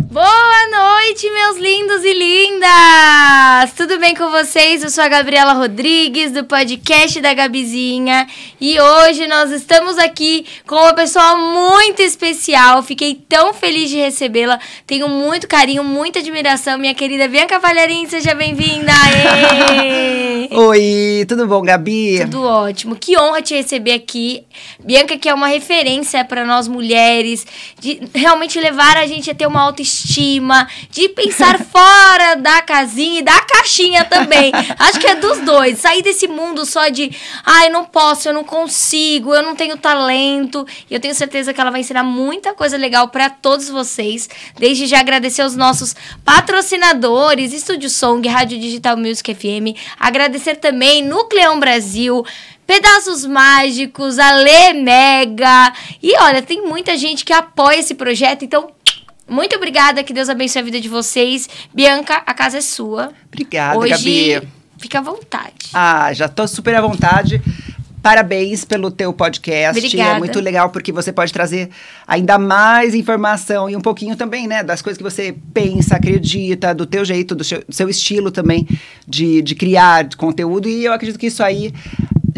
Boa noite! noite, meus lindos e lindas! Tudo bem com vocês? Eu sou a Gabriela Rodrigues, do podcast da Gabizinha. E hoje nós estamos aqui com uma pessoa muito especial. Fiquei tão feliz de recebê-la. Tenho muito carinho, muita admiração. Minha querida Bianca Palharim, seja bem-vinda! Oi, tudo bom, Gabi? Tudo ótimo. Que honra te receber aqui. Bianca, que é uma referência para nós mulheres, de realmente levar a gente a ter uma autoestima, de de pensar fora da casinha e da caixinha também. Acho que é dos dois. Sair desse mundo só de, ai, ah, eu não posso, eu não consigo, eu não tenho talento. E eu tenho certeza que ela vai ensinar muita coisa legal para todos vocês. Desde já agradecer aos nossos patrocinadores, Estúdio Song, Rádio Digital Music FM. Agradecer também Nucleão Brasil, Pedaços Mágicos, Ale Mega. E olha, tem muita gente que apoia esse projeto, então muito obrigada, que Deus abençoe a vida de vocês. Bianca, a casa é sua. Obrigada, Hoje, Gabi. Fica à vontade. Ah, já tô super à vontade. Parabéns pelo teu podcast. Obrigada. É muito legal porque você pode trazer ainda mais informação e um pouquinho também, né, das coisas que você pensa, acredita, do teu jeito, do seu, estilo também de, de criar conteúdo. E eu acredito que isso aí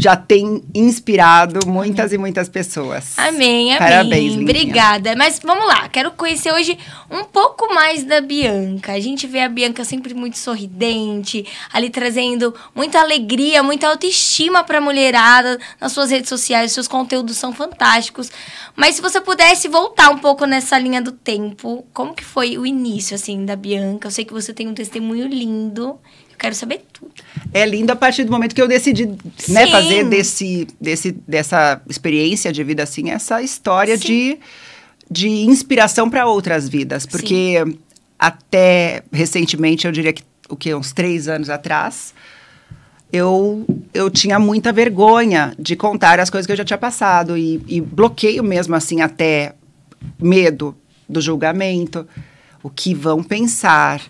já tem inspirado muitas amém. e muitas pessoas. Amém, amém. Parabéns, Lindinha. Obrigada. Mas vamos lá, quero conhecer hoje um pouco mais da Bianca. A gente vê a Bianca sempre muito sorridente, ali trazendo muita alegria, muita autoestima para a mulherada nas suas redes sociais, seus conteúdos são fantásticos. Mas se você pudesse voltar um pouco nessa linha do tempo, como que foi o início assim da Bianca? Eu sei que você tem um testemunho lindo quero saber tudo. É lindo a partir do momento que eu decidi né, fazer desse, desse, dessa experiência de vida assim, essa história de, de inspiração para outras vidas. Porque Sim. até recentemente, eu diria que o que, uns três anos atrás, eu, eu tinha muita vergonha de contar as coisas que eu já tinha passado. E, e bloqueio mesmo assim, até medo do julgamento o que vão pensar,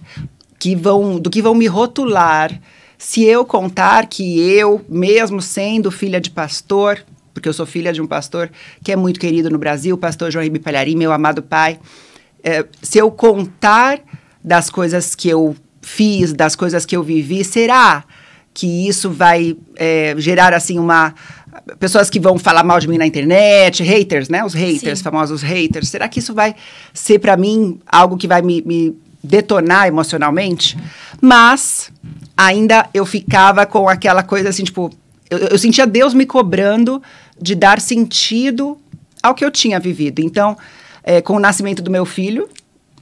que vão, do que vão me rotular se eu contar que eu, mesmo sendo filha de pastor, porque eu sou filha de um pastor que é muito querido no Brasil, o pastor João Ribe Palharim, meu amado pai, é, se eu contar das coisas que eu fiz, das coisas que eu vivi, será que isso vai é, gerar assim uma pessoas que vão falar mal de mim na internet, haters, né? Os haters, Sim. famosos haters. Será que isso vai ser para mim algo que vai me, me detonar emocionalmente, mas ainda eu ficava com aquela coisa assim, tipo, eu, eu sentia Deus me cobrando de dar sentido ao que eu tinha vivido. Então, é, com o nascimento do meu filho,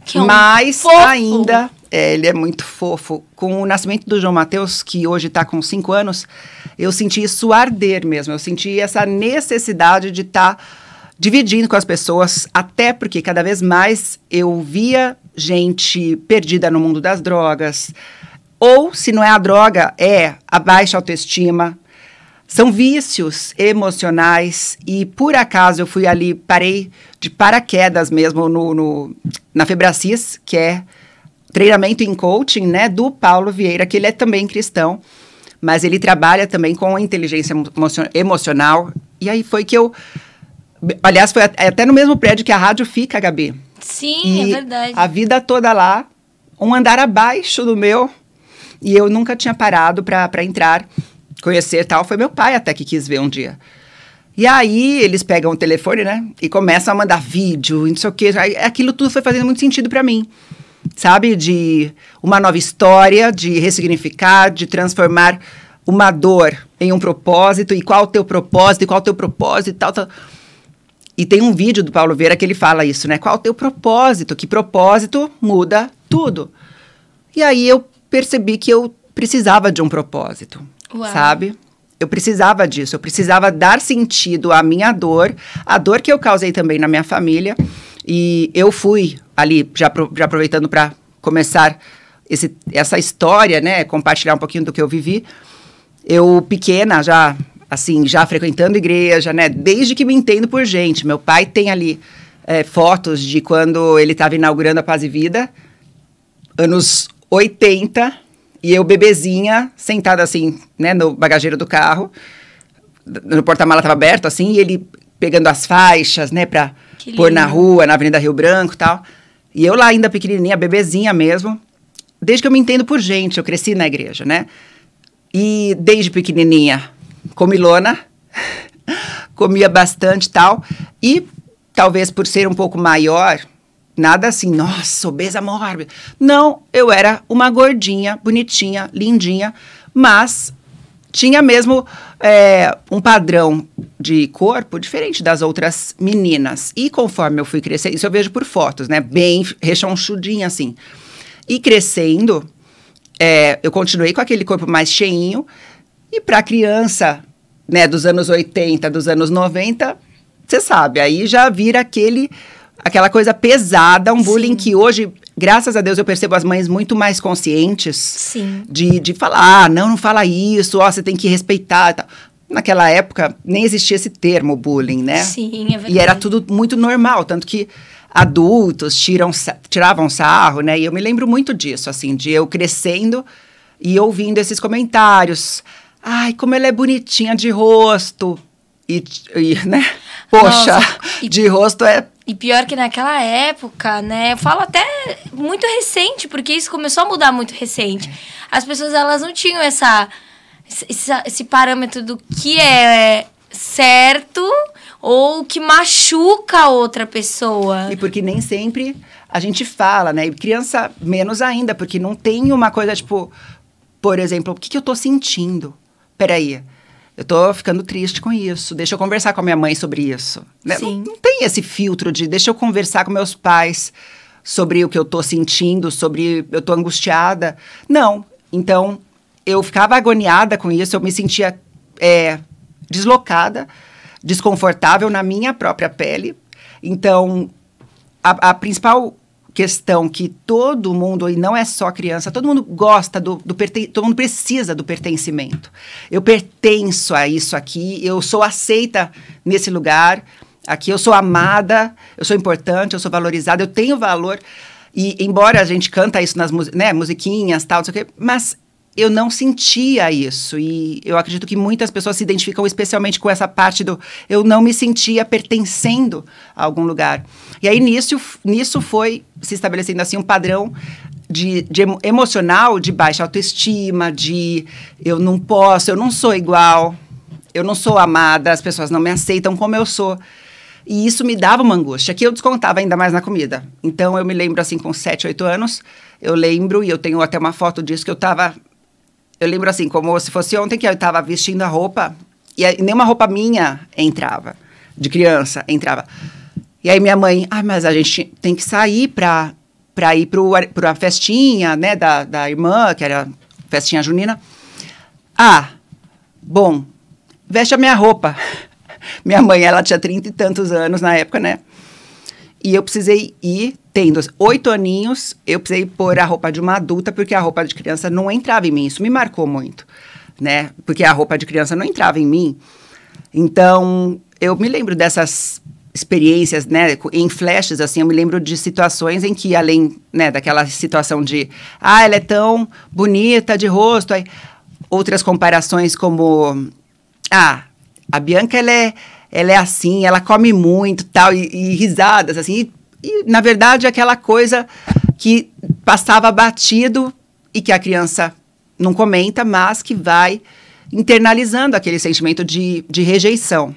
que é mas fofo. ainda é, ele é muito fofo. Com o nascimento do João Mateus, que hoje está com cinco anos, eu senti isso arder mesmo. Eu senti essa necessidade de estar tá dividindo com as pessoas, até porque cada vez mais eu via gente perdida no mundo das drogas, ou se não é a droga, é a baixa autoestima. São vícios emocionais e por acaso eu fui ali, parei de paraquedas mesmo no, no na Febracis, que é treinamento em coaching, né, do Paulo Vieira, que ele é também cristão, mas ele trabalha também com inteligência emocional. E aí foi que eu Aliás, foi é até no mesmo prédio que a rádio fica, Gabi. Sim, e é verdade. A vida toda lá, um andar abaixo do meu, e eu nunca tinha parado para entrar, conhecer tal. Foi meu pai até que quis ver um dia. E aí eles pegam o telefone, né? E começam a mandar vídeo, e não sei o quê. Aquilo tudo foi fazendo muito sentido para mim. Sabe? De uma nova história, de ressignificar, de transformar uma dor em um propósito. E qual o teu propósito? E qual o teu propósito? E tal, tal. E tem um vídeo do Paulo Vieira que ele fala isso, né? Qual é o teu propósito? Que propósito muda tudo. E aí eu percebi que eu precisava de um propósito, Uau. sabe? Eu precisava disso, eu precisava dar sentido à minha dor, a dor que eu causei também na minha família. E eu fui ali, já, já aproveitando para começar esse, essa história, né? Compartilhar um pouquinho do que eu vivi. Eu, pequena, já assim, já frequentando igreja, né? Desde que me entendo por gente. Meu pai tem ali é, fotos de quando ele estava inaugurando a Paz e Vida, anos 80, e eu bebezinha, sentada assim, né, no bagageiro do carro. No porta-mala estava aberto, assim, e ele pegando as faixas, né, pra pôr na rua, na Avenida Rio Branco e tal. E eu lá ainda pequenininha, bebezinha mesmo, desde que eu me entendo por gente, eu cresci na igreja, né? E desde pequenininha, comilona, comia bastante tal. E talvez por ser um pouco maior, nada assim, nossa, obesa mórbida. Não, eu era uma gordinha, bonitinha, lindinha, mas tinha mesmo é, um padrão de corpo diferente das outras meninas. E conforme eu fui crescendo, isso eu vejo por fotos, né? Bem rechonchudinha assim. E crescendo, é, eu continuei com aquele corpo mais cheinho, e para a criança né, dos anos 80, dos anos 90, você sabe, aí já vira aquele aquela coisa pesada, um Sim. bullying que hoje, graças a Deus, eu percebo as mães muito mais conscientes Sim. De, de falar, ah, não, não fala isso, ó, você tem que respeitar naquela época nem existia esse termo bullying, né? Sim, é verdade. E era tudo muito normal, tanto que adultos tiram, tiravam sarro, né? E eu me lembro muito disso, assim, de eu crescendo e ouvindo esses comentários. Ai, como ela é bonitinha de rosto. E, e né? Poxa, Nossa, e, de rosto é. E pior que naquela época, né? Eu falo até muito recente, porque isso começou a mudar muito recente. As pessoas, elas não tinham essa, esse parâmetro do que é certo ou que machuca a outra pessoa. E porque nem sempre a gente fala, né? E criança menos ainda, porque não tem uma coisa tipo, por exemplo, o que, que eu tô sentindo? peraí, eu tô ficando triste com isso, deixa eu conversar com a minha mãe sobre isso. Não, né? não tem esse filtro de deixa eu conversar com meus pais sobre o que eu tô sentindo, sobre eu tô angustiada. Não. Então, eu ficava agoniada com isso, eu me sentia é, deslocada, desconfortável na minha própria pele. Então, a, a principal questão que todo mundo, e não é só criança, todo mundo gosta do, do todo mundo precisa do pertencimento. Eu pertenço a isso aqui, eu sou aceita nesse lugar, aqui eu sou amada, eu sou importante, eu sou valorizada, eu tenho valor. E embora a gente canta isso nas né, musiquinhas, tal, não sei o quê, mas eu não sentia isso. E eu acredito que muitas pessoas se identificam especialmente com essa parte do eu não me sentia pertencendo a algum lugar. E aí nisso, nisso foi se estabelecendo assim um padrão de, de emocional de baixa autoestima, de eu não posso, eu não sou igual, eu não sou amada, as pessoas não me aceitam como eu sou. E isso me dava uma angústia que eu descontava ainda mais na comida. Então eu me lembro assim, com 7, 8 anos, eu lembro, e eu tenho até uma foto disso, que eu estava eu lembro assim, como se fosse ontem que eu estava vestindo a roupa e nenhuma roupa minha entrava, de criança, entrava. E aí minha mãe, ah, mas a gente tem que sair para pra ir para a festinha, né, da, da irmã, que era festinha junina. Ah, bom, veste a minha roupa. Minha mãe, ela tinha trinta e tantos anos na época, né? E eu precisei ir, tendo oito aninhos, eu precisei pôr a roupa de uma adulta, porque a roupa de criança não entrava em mim. Isso me marcou muito, né? Porque a roupa de criança não entrava em mim. Então, eu me lembro dessas experiências, né, em flashes, assim, eu me lembro de situações em que, além, né, daquela situação de, ah, ela é tão bonita de rosto, aí, outras comparações como, ah, a Bianca, ela é ela é assim, ela come muito tal, e, e risadas, assim. E, e, na verdade, aquela coisa que passava batido e que a criança não comenta, mas que vai internalizando aquele sentimento de, de rejeição.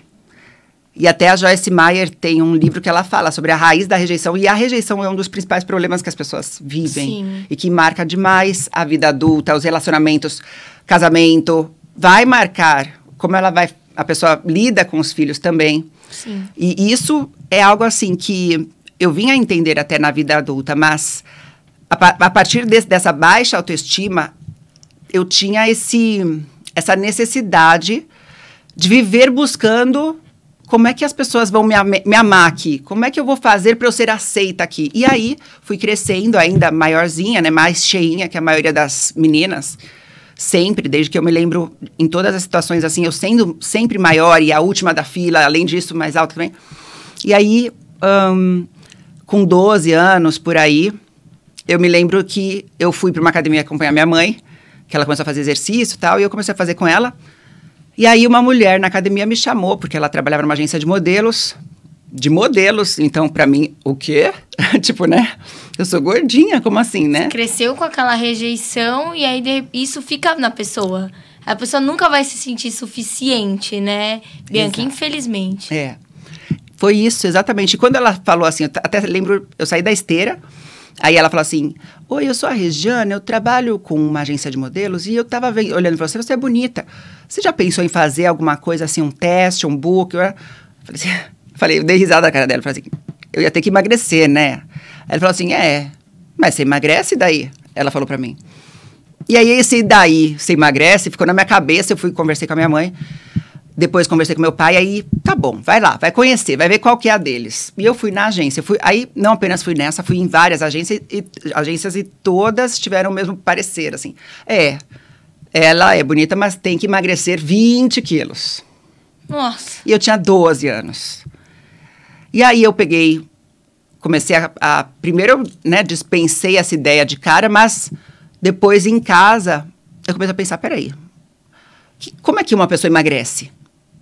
E até a Joyce Meyer tem um livro que ela fala sobre a raiz da rejeição. E a rejeição é um dos principais problemas que as pessoas vivem. Sim. E que marca demais a vida adulta, os relacionamentos, casamento. Vai marcar como ela vai a pessoa lida com os filhos também. Sim. E isso é algo assim que eu vim a entender até na vida adulta, mas a, a partir desse, dessa baixa autoestima, eu tinha esse, essa necessidade de viver buscando como é que as pessoas vão me, me amar aqui? Como é que eu vou fazer para eu ser aceita aqui? E aí fui crescendo ainda maiorzinha, né, mais cheinha que a maioria das meninas sempre, desde que eu me lembro, em todas as situações assim, eu sendo sempre maior e a última da fila, além disso, mais alto também. E aí, um, com 12 anos por aí, eu me lembro que eu fui para uma academia acompanhar minha mãe, que ela começou a fazer exercício e tal, e eu comecei a fazer com ela. E aí, uma mulher na academia me chamou, porque ela trabalhava numa agência de modelos. De modelos, então, para mim, o quê? tipo, né? eu sou gordinha, como assim, né? Cresceu com aquela rejeição e aí de, isso fica na pessoa. A pessoa nunca vai se sentir suficiente, né? Bianca, Exato. infelizmente. É. Foi isso, exatamente. quando ela falou assim, eu até lembro, eu saí da esteira, Aí ela falou assim: Oi, eu sou a Regiane, eu trabalho com uma agência de modelos e eu tava olhando pra você, você é bonita. Você já pensou em fazer alguma coisa assim, um teste, um book? Eu falei, assim, falei, eu dei risada na cara dela, falei assim: eu ia ter que emagrecer, né? ela falou assim: é, mas você emagrece daí? Ela falou para mim. E aí esse daí, você emagrece, ficou na minha cabeça, eu fui conversei com a minha mãe. Depois conversei com meu pai, aí tá bom, vai lá, vai conhecer, vai ver qual que é a deles. E eu fui na agência, fui, aí não apenas fui nessa, fui em várias agências e, agências e todas tiveram o mesmo parecer, assim. É, ela é bonita, mas tem que emagrecer 20 quilos. Nossa. E eu tinha 12 anos. E aí eu peguei, comecei a. a primeiro eu né, dispensei essa ideia de cara, mas depois em casa eu comecei a pensar: peraí, que, como é que uma pessoa emagrece?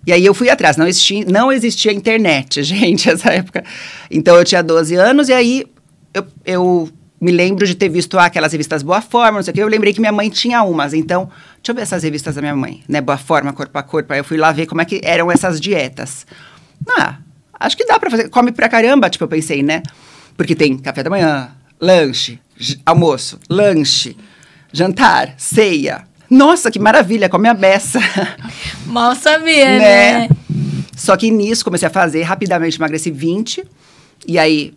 E aí eu fui atrás, não existia, não existia internet, gente, essa época. Então eu tinha 12 anos e aí eu, eu me lembro de ter visto ah, aquelas revistas Boa Forma, não sei o quê. Eu lembrei que minha mãe tinha umas, então deixa eu ver essas revistas da minha mãe, né? Boa Forma, Corpo a Corpo. Aí eu fui lá ver como é que eram essas dietas. Ah, Acho que dá pra fazer. Come pra caramba, tipo, eu pensei, né? Porque tem café da manhã, lanche, almoço, lanche, jantar, ceia. Nossa, que maravilha, come a beça. Mal sabia, né? né? Só que nisso comecei a fazer, rapidamente emagreci 20. E aí,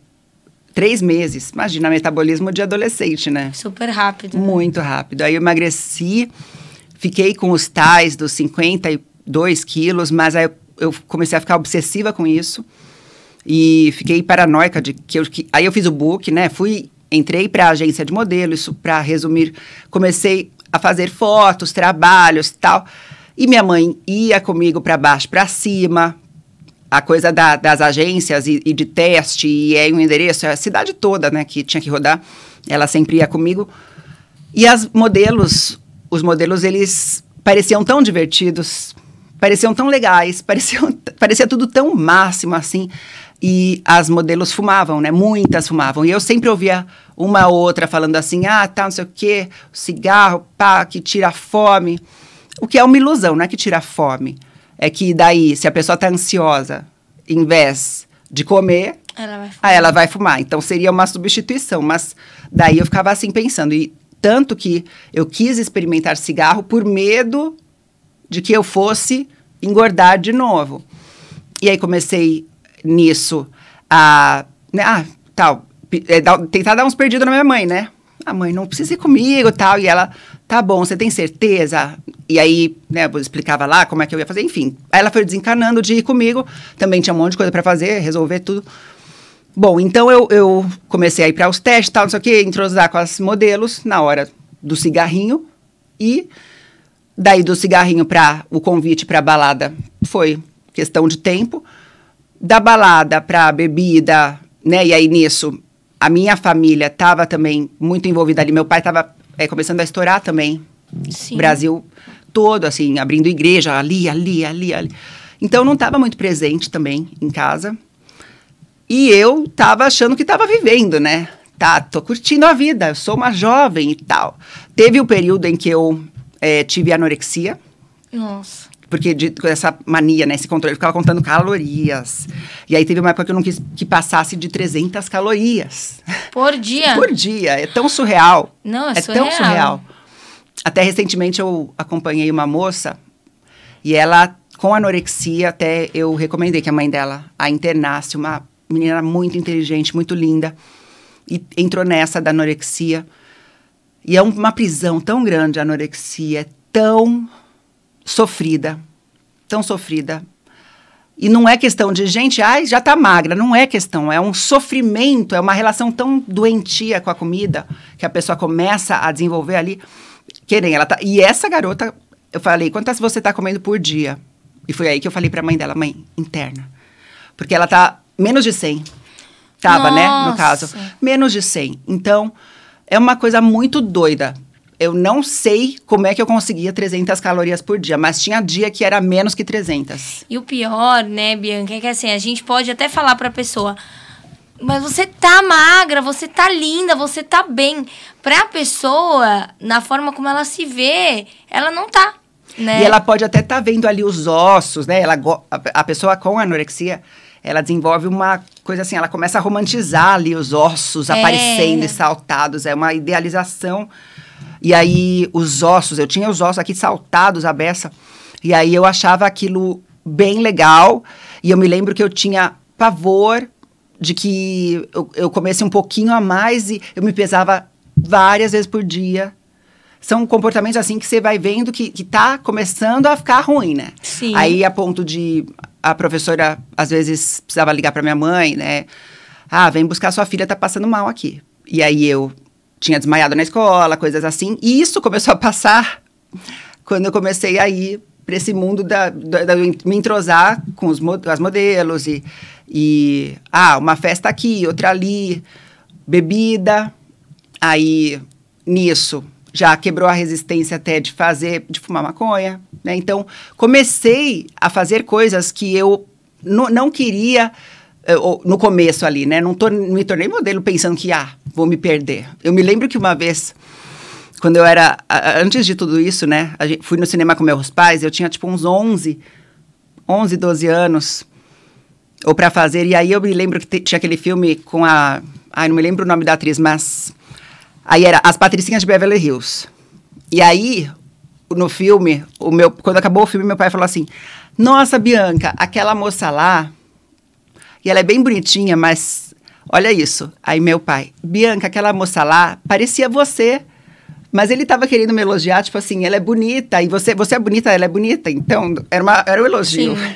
três meses. Imagina, metabolismo de adolescente, né? Super rápido. Né? Muito né? rápido. Aí eu emagreci, fiquei com os tais dos 52 quilos, mas aí eu eu comecei a ficar obsessiva com isso e fiquei paranoica de que, eu, que aí eu fiz o book, né? Fui entrei para a agência de modelo, isso para resumir, comecei a fazer fotos, trabalhos, tal. E minha mãe ia comigo para baixo, para cima, a coisa da, das agências e, e, de teste, e é um endereço, é a cidade toda, né, que tinha que rodar. Ela sempre ia comigo. E as modelos, os modelos, eles pareciam tão divertidos, pareciam tão legais, pareciam, parecia tudo tão máximo assim. E as modelos fumavam, né? Muitas fumavam. E eu sempre ouvia uma outra falando assim: ah, tá, não sei o quê, cigarro, pá, que tira fome. O que é uma ilusão, não é que tira fome. É que daí, se a pessoa tá ansiosa, em vez de comer, ela vai ah, fumar. ela vai fumar. Então seria uma substituição. Mas daí eu ficava assim pensando. E tanto que eu quis experimentar cigarro por medo de que eu fosse engordar de novo. E aí comecei nisso a. Né, ah, tal. É, dá, tentar dar uns perdidos na minha mãe, né? A ah, mãe não precisa ir comigo tal. E ela, tá bom, você tem certeza? E aí, né, eu explicava lá como é que eu ia fazer, enfim. Aí ela foi desencanando de ir comigo. Também tinha um monte de coisa para fazer, resolver tudo. Bom, então eu, eu comecei a ir para os testes, tal, não sei o quê, entrosar com as modelos na hora do cigarrinho e Daí do cigarrinho para o convite para a balada foi questão de tempo. Da balada para a bebida, né? E aí nisso a minha família estava também muito envolvida ali. Meu pai estava é, começando a estourar também. Sim. Brasil todo, assim, abrindo igreja ali, ali, ali, ali. Então não estava muito presente também em casa. E eu estava achando que estava vivendo, né? Tá, tô curtindo a vida, eu sou uma jovem e tal. Teve o um período em que eu é, tive anorexia. Nossa. Porque de, com essa mania, né? Esse controle. Eu ficava contando calorias. E aí teve uma época que eu não quis que passasse de 300 calorias. Por dia? Por dia. É tão surreal. Não, é, é surreal. É tão surreal. Até recentemente eu acompanhei uma moça e ela com anorexia, até eu recomendei que a mãe dela a internasse, uma menina muito inteligente, muito linda, e entrou nessa da anorexia. E é uma prisão tão grande a anorexia, é tão sofrida, tão sofrida. E não é questão de gente, ai, já tá magra, não é questão, é um sofrimento, é uma relação tão doentia com a comida que a pessoa começa a desenvolver ali, querem ela tá. E essa garota, eu falei, quantas você tá comendo por dia? E foi aí que eu falei para a mãe dela, mãe, interna. Porque ela tá menos de 100. Tava, Nossa. né, no caso, menos de 100. Então, é uma coisa muito doida. Eu não sei como é que eu conseguia 300 calorias por dia, mas tinha dia que era menos que 300. E o pior, né, Bianca, é que assim, a gente pode até falar para a pessoa, mas você tá magra, você tá linda, você tá bem. Pra pessoa, na forma como ela se vê, ela não tá. Né? E ela pode até estar tá vendo ali os ossos, né? Ela, a pessoa com anorexia, ela desenvolve uma coisa assim, ela começa a romantizar ali os ossos é. aparecendo e saltados, é uma idealização. E aí os ossos, eu tinha os ossos aqui saltados a beça, e aí eu achava aquilo bem legal, e eu me lembro que eu tinha pavor de que eu, eu comecei um pouquinho a mais e eu me pesava várias vezes por dia, são comportamentos assim que você vai vendo que, que tá começando a ficar ruim, né? Sim. Aí a ponto de a professora, às vezes, precisava ligar para minha mãe, né? Ah, vem buscar sua filha, tá passando mal aqui. E aí eu tinha desmaiado na escola, coisas assim. E isso começou a passar quando eu comecei a ir para esse mundo da, da, da, me entrosar com os as modelos e, e ah uma festa aqui outra ali bebida aí nisso já quebrou a resistência até de fazer, de fumar maconha, né? Então, comecei a fazer coisas que eu não queria eu, eh, no começo ali, né? Não tô, me tornei modelo pensando que, ah, vou me perder. Eu me lembro que uma vez, quando eu era, antes de tudo isso, né? Gente, fui no cinema com meus pais, eu tinha tipo uns 11, 11, 12 anos, ou para fazer. E aí eu me lembro que tinha aquele filme com a, ai, não me lembro o nome da atriz, mas Aí era As Patricinhas de Beverly Hills. E aí, no filme, o meu, quando acabou o filme, meu pai falou assim: Nossa, Bianca, aquela moça lá, e ela é bem bonitinha, mas olha isso. Aí meu pai, Bianca, aquela moça lá, parecia você. Mas ele estava querendo me elogiar, tipo assim, ela é bonita, e você, você é bonita, ela é bonita. Então, era, uma, era um elogio. Sim.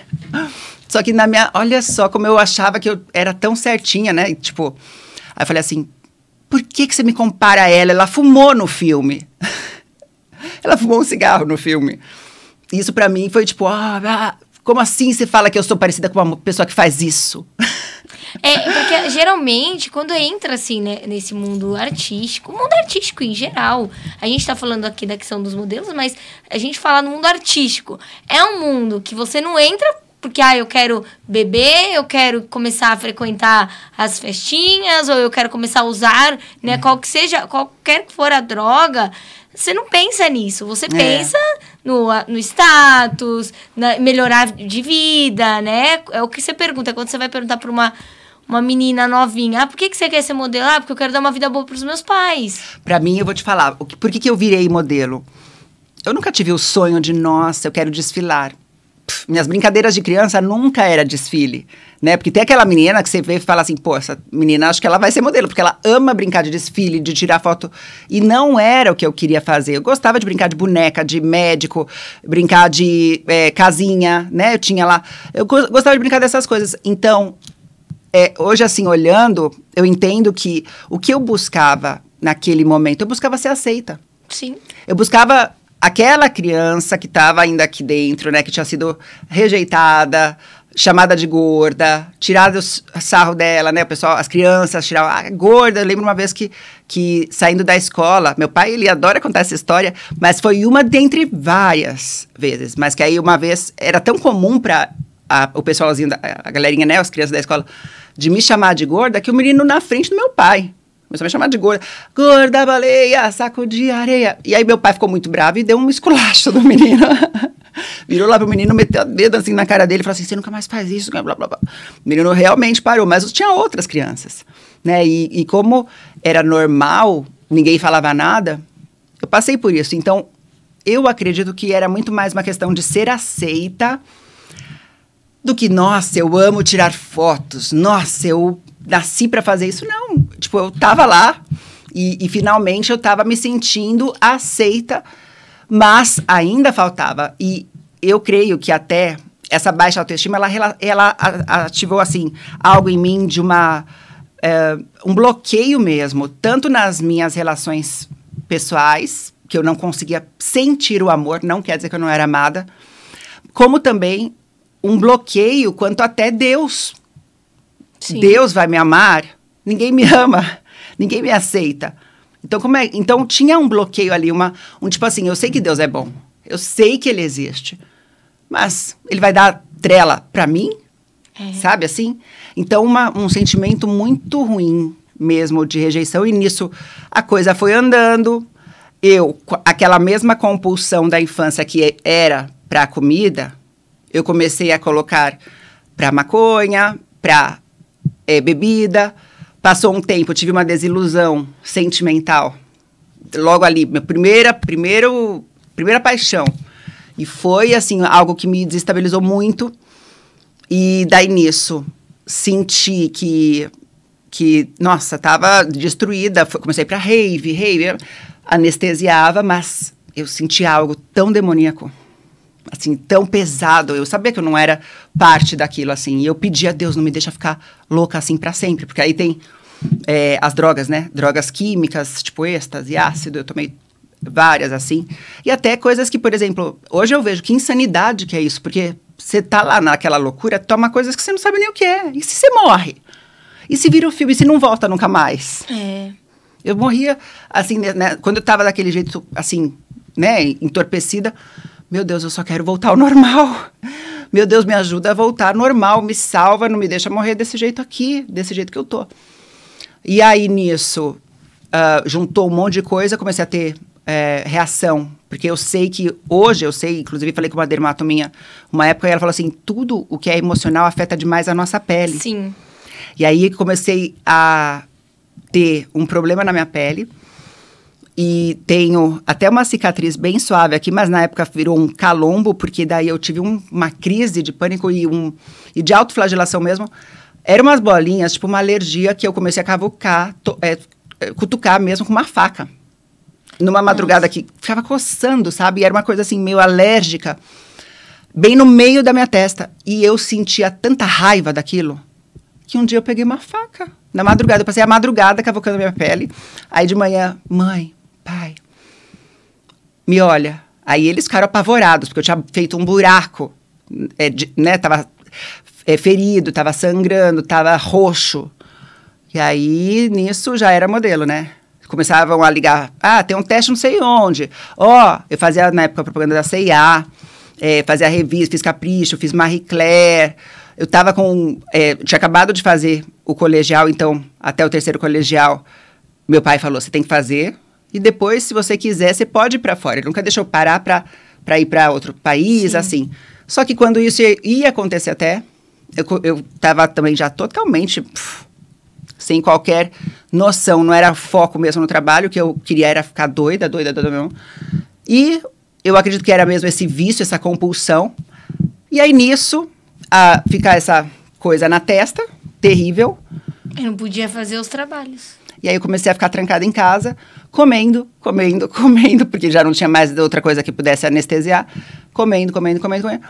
Só que na minha. Olha só como eu achava que eu era tão certinha, né? E, tipo. Aí eu falei assim, por que, que você me compara a ela? Ela fumou no filme. ela fumou um cigarro no filme. Isso para mim foi tipo, ah, ah, como assim você fala que eu sou parecida com uma pessoa que faz isso? É, porque geralmente, quando entra assim, né, nesse mundo artístico, o mundo artístico em geral, a gente tá falando aqui da questão dos modelos, mas a gente fala no mundo artístico. É um mundo que você não entra porque ah, eu quero beber, eu quero começar a frequentar as festinhas, ou eu quero começar a usar, né, uhum. qual que seja, qualquer que for a droga, você não pensa nisso, você é. pensa no, no status, na, melhorar de vida, né? É o que você pergunta quando você vai perguntar para uma uma menina novinha, ah, por que, que você quer ser modelo? Ah, porque eu quero dar uma vida boa para os meus pais. Para mim, eu vou te falar, por que, que eu virei modelo? Eu nunca tive o sonho de, nossa, eu quero desfilar minhas brincadeiras de criança nunca era desfile, né? Porque tem aquela menina que você vê e fala assim, pô, essa menina acho que ela vai ser modelo, porque ela ama brincar de desfile, de tirar foto. E não era o que eu queria fazer. Eu gostava de brincar de boneca, de médico, brincar de é, casinha, né? Eu tinha lá. Eu gostava de brincar dessas coisas. Então, é, hoje, assim, olhando, eu entendo que o que eu buscava naquele momento, eu buscava ser aceita. Sim. Eu buscava aquela criança que estava ainda aqui dentro, né, que tinha sido rejeitada, chamada de gorda, tirado o sarro dela, né, o pessoal, as crianças tiravam, ah, gorda, eu lembro uma vez que, que saindo da escola, meu pai, ele adora contar essa história, mas foi uma dentre várias vezes, mas que aí uma vez, era tão comum para o pessoalzinho, da, a galerinha, né, as crianças da escola, de me chamar de gorda, que o menino na frente do meu pai, Começou a me chamar de gorda. Gorda, baleia, saco de areia. E aí meu pai ficou muito bravo e deu um esculacho no menino. Virou lá pro menino, meteu o dedo assim na cara dele, e falou assim, você nunca mais faz isso, blá, blá, blá. O menino realmente parou, mas tinha outras crianças, né? E, e como era normal, ninguém falava nada, eu passei por isso. Então, eu acredito que era muito mais uma questão de ser aceita do que, nossa, eu amo tirar fotos, nossa, eu nasci para fazer isso. Não, Tipo, eu tava lá e, e finalmente eu tava me sentindo aceita, mas ainda faltava. E eu creio que até essa baixa autoestima, ela, ela ativou, assim, algo em mim de uma... É, um bloqueio mesmo, tanto nas minhas relações pessoais, que eu não conseguia sentir o amor, não quer dizer que eu não era amada, como também um bloqueio quanto até Deus. Sim. Deus vai me amar? Ninguém me ama, ninguém me aceita. Então, como é? Então, tinha um bloqueio ali, uma, um tipo assim: eu sei que Deus é bom, eu sei que Ele existe, mas Ele vai dar trela para mim? É. Sabe assim? Então, uma, um sentimento muito ruim mesmo de rejeição, e nisso a coisa foi andando. Eu, aquela mesma compulsão da infância que era para a comida, eu comecei a colocar para maconha, para é, eh, bebida Passou um tempo, eu tive uma desilusão sentimental. Logo ali, minha primeira, primeiro, primeira paixão. E foi, assim, algo que me desestabilizou muito. E daí nisso, senti que, que nossa, tava destruída. Foi, comecei para rave, rave. Anestesiava, mas eu senti algo tão demoníaco assim, tão pesado. Eu sabia que eu não era parte daquilo, assim. E eu pedi a Deus, não me deixa ficar louca assim para sempre. Porque aí tem é, as drogas, né? Drogas químicas, tipo êxtase, ácido. Eu tomei várias, assim. E até coisas que, por exemplo, hoje eu vejo que insanidade que é isso. Porque você tá lá naquela loucura, toma coisas que você não sabe nem o que é. E se você morre? E se vira o um filme e se não volta nunca mais? É. Eu morria, assim, né, né quando eu tava daquele jeito, assim, né, entorpecida. Meu Deus, eu só quero voltar ao normal. Meu Deus, me ajuda a voltar ao normal, me salva, não me deixa morrer desse jeito aqui, desse jeito que eu tô. E aí nisso, uh, juntou um monte de coisa, comecei a ter é, reação. Porque eu sei que hoje, eu sei, inclusive falei com uma dermato minha, uma época, ela falou assim: tudo o que é emocional afeta demais a nossa pele. Sim. E aí comecei a ter um problema na minha pele e tenho até uma cicatriz bem suave aqui, mas na época virou um calombo, porque daí eu tive um, uma crise de pânico e, um, e de autoflagelação mesmo. Eram umas bolinhas, tipo uma alergia, que eu comecei a cavucar, to, é, cutucar mesmo com uma faca. Numa madrugada que ficava coçando, sabe? E era uma coisa assim, meio alérgica, bem no meio da minha testa. E eu sentia tanta raiva daquilo, que um dia eu peguei uma faca. Na madrugada, eu passei a madrugada cavocando minha pele. Aí de manhã, mãe, pai, me olha. Aí eles ficaram apavorados, porque eu tinha feito um buraco, é, de, né? Tava é, ferido, tava sangrando, tava roxo. E aí, nisso, já era modelo, né? Começavam a ligar, ah, tem um teste não sei onde. Ó, oh, eu fazia, na época, a propaganda da C&A, é, fazia revista, fiz Capricho, fiz Marie Claire. Eu tava com, é, tinha acabado de fazer o colegial, então, até o terceiro colegial. Meu pai falou, você tem que fazer e depois, se você quiser, você pode ir para fora. Ele nunca deixou parar para ir para outro país, Sim. assim. Só que quando isso ia, acontecer até, eu, eu tava também já totalmente sem qualquer noção. Não era foco mesmo no trabalho, o que eu queria era ficar doida, doida, doida mesmo. E eu acredito que era mesmo esse vício, essa compulsão. E aí nisso, a, ficar essa coisa na testa, terrível. Eu não podia fazer os trabalhos. E aí eu comecei a ficar trancada em casa comendo, comendo, comendo, porque já não tinha mais outra coisa que pudesse anestesiar, comendo, comendo, comendo, comendo.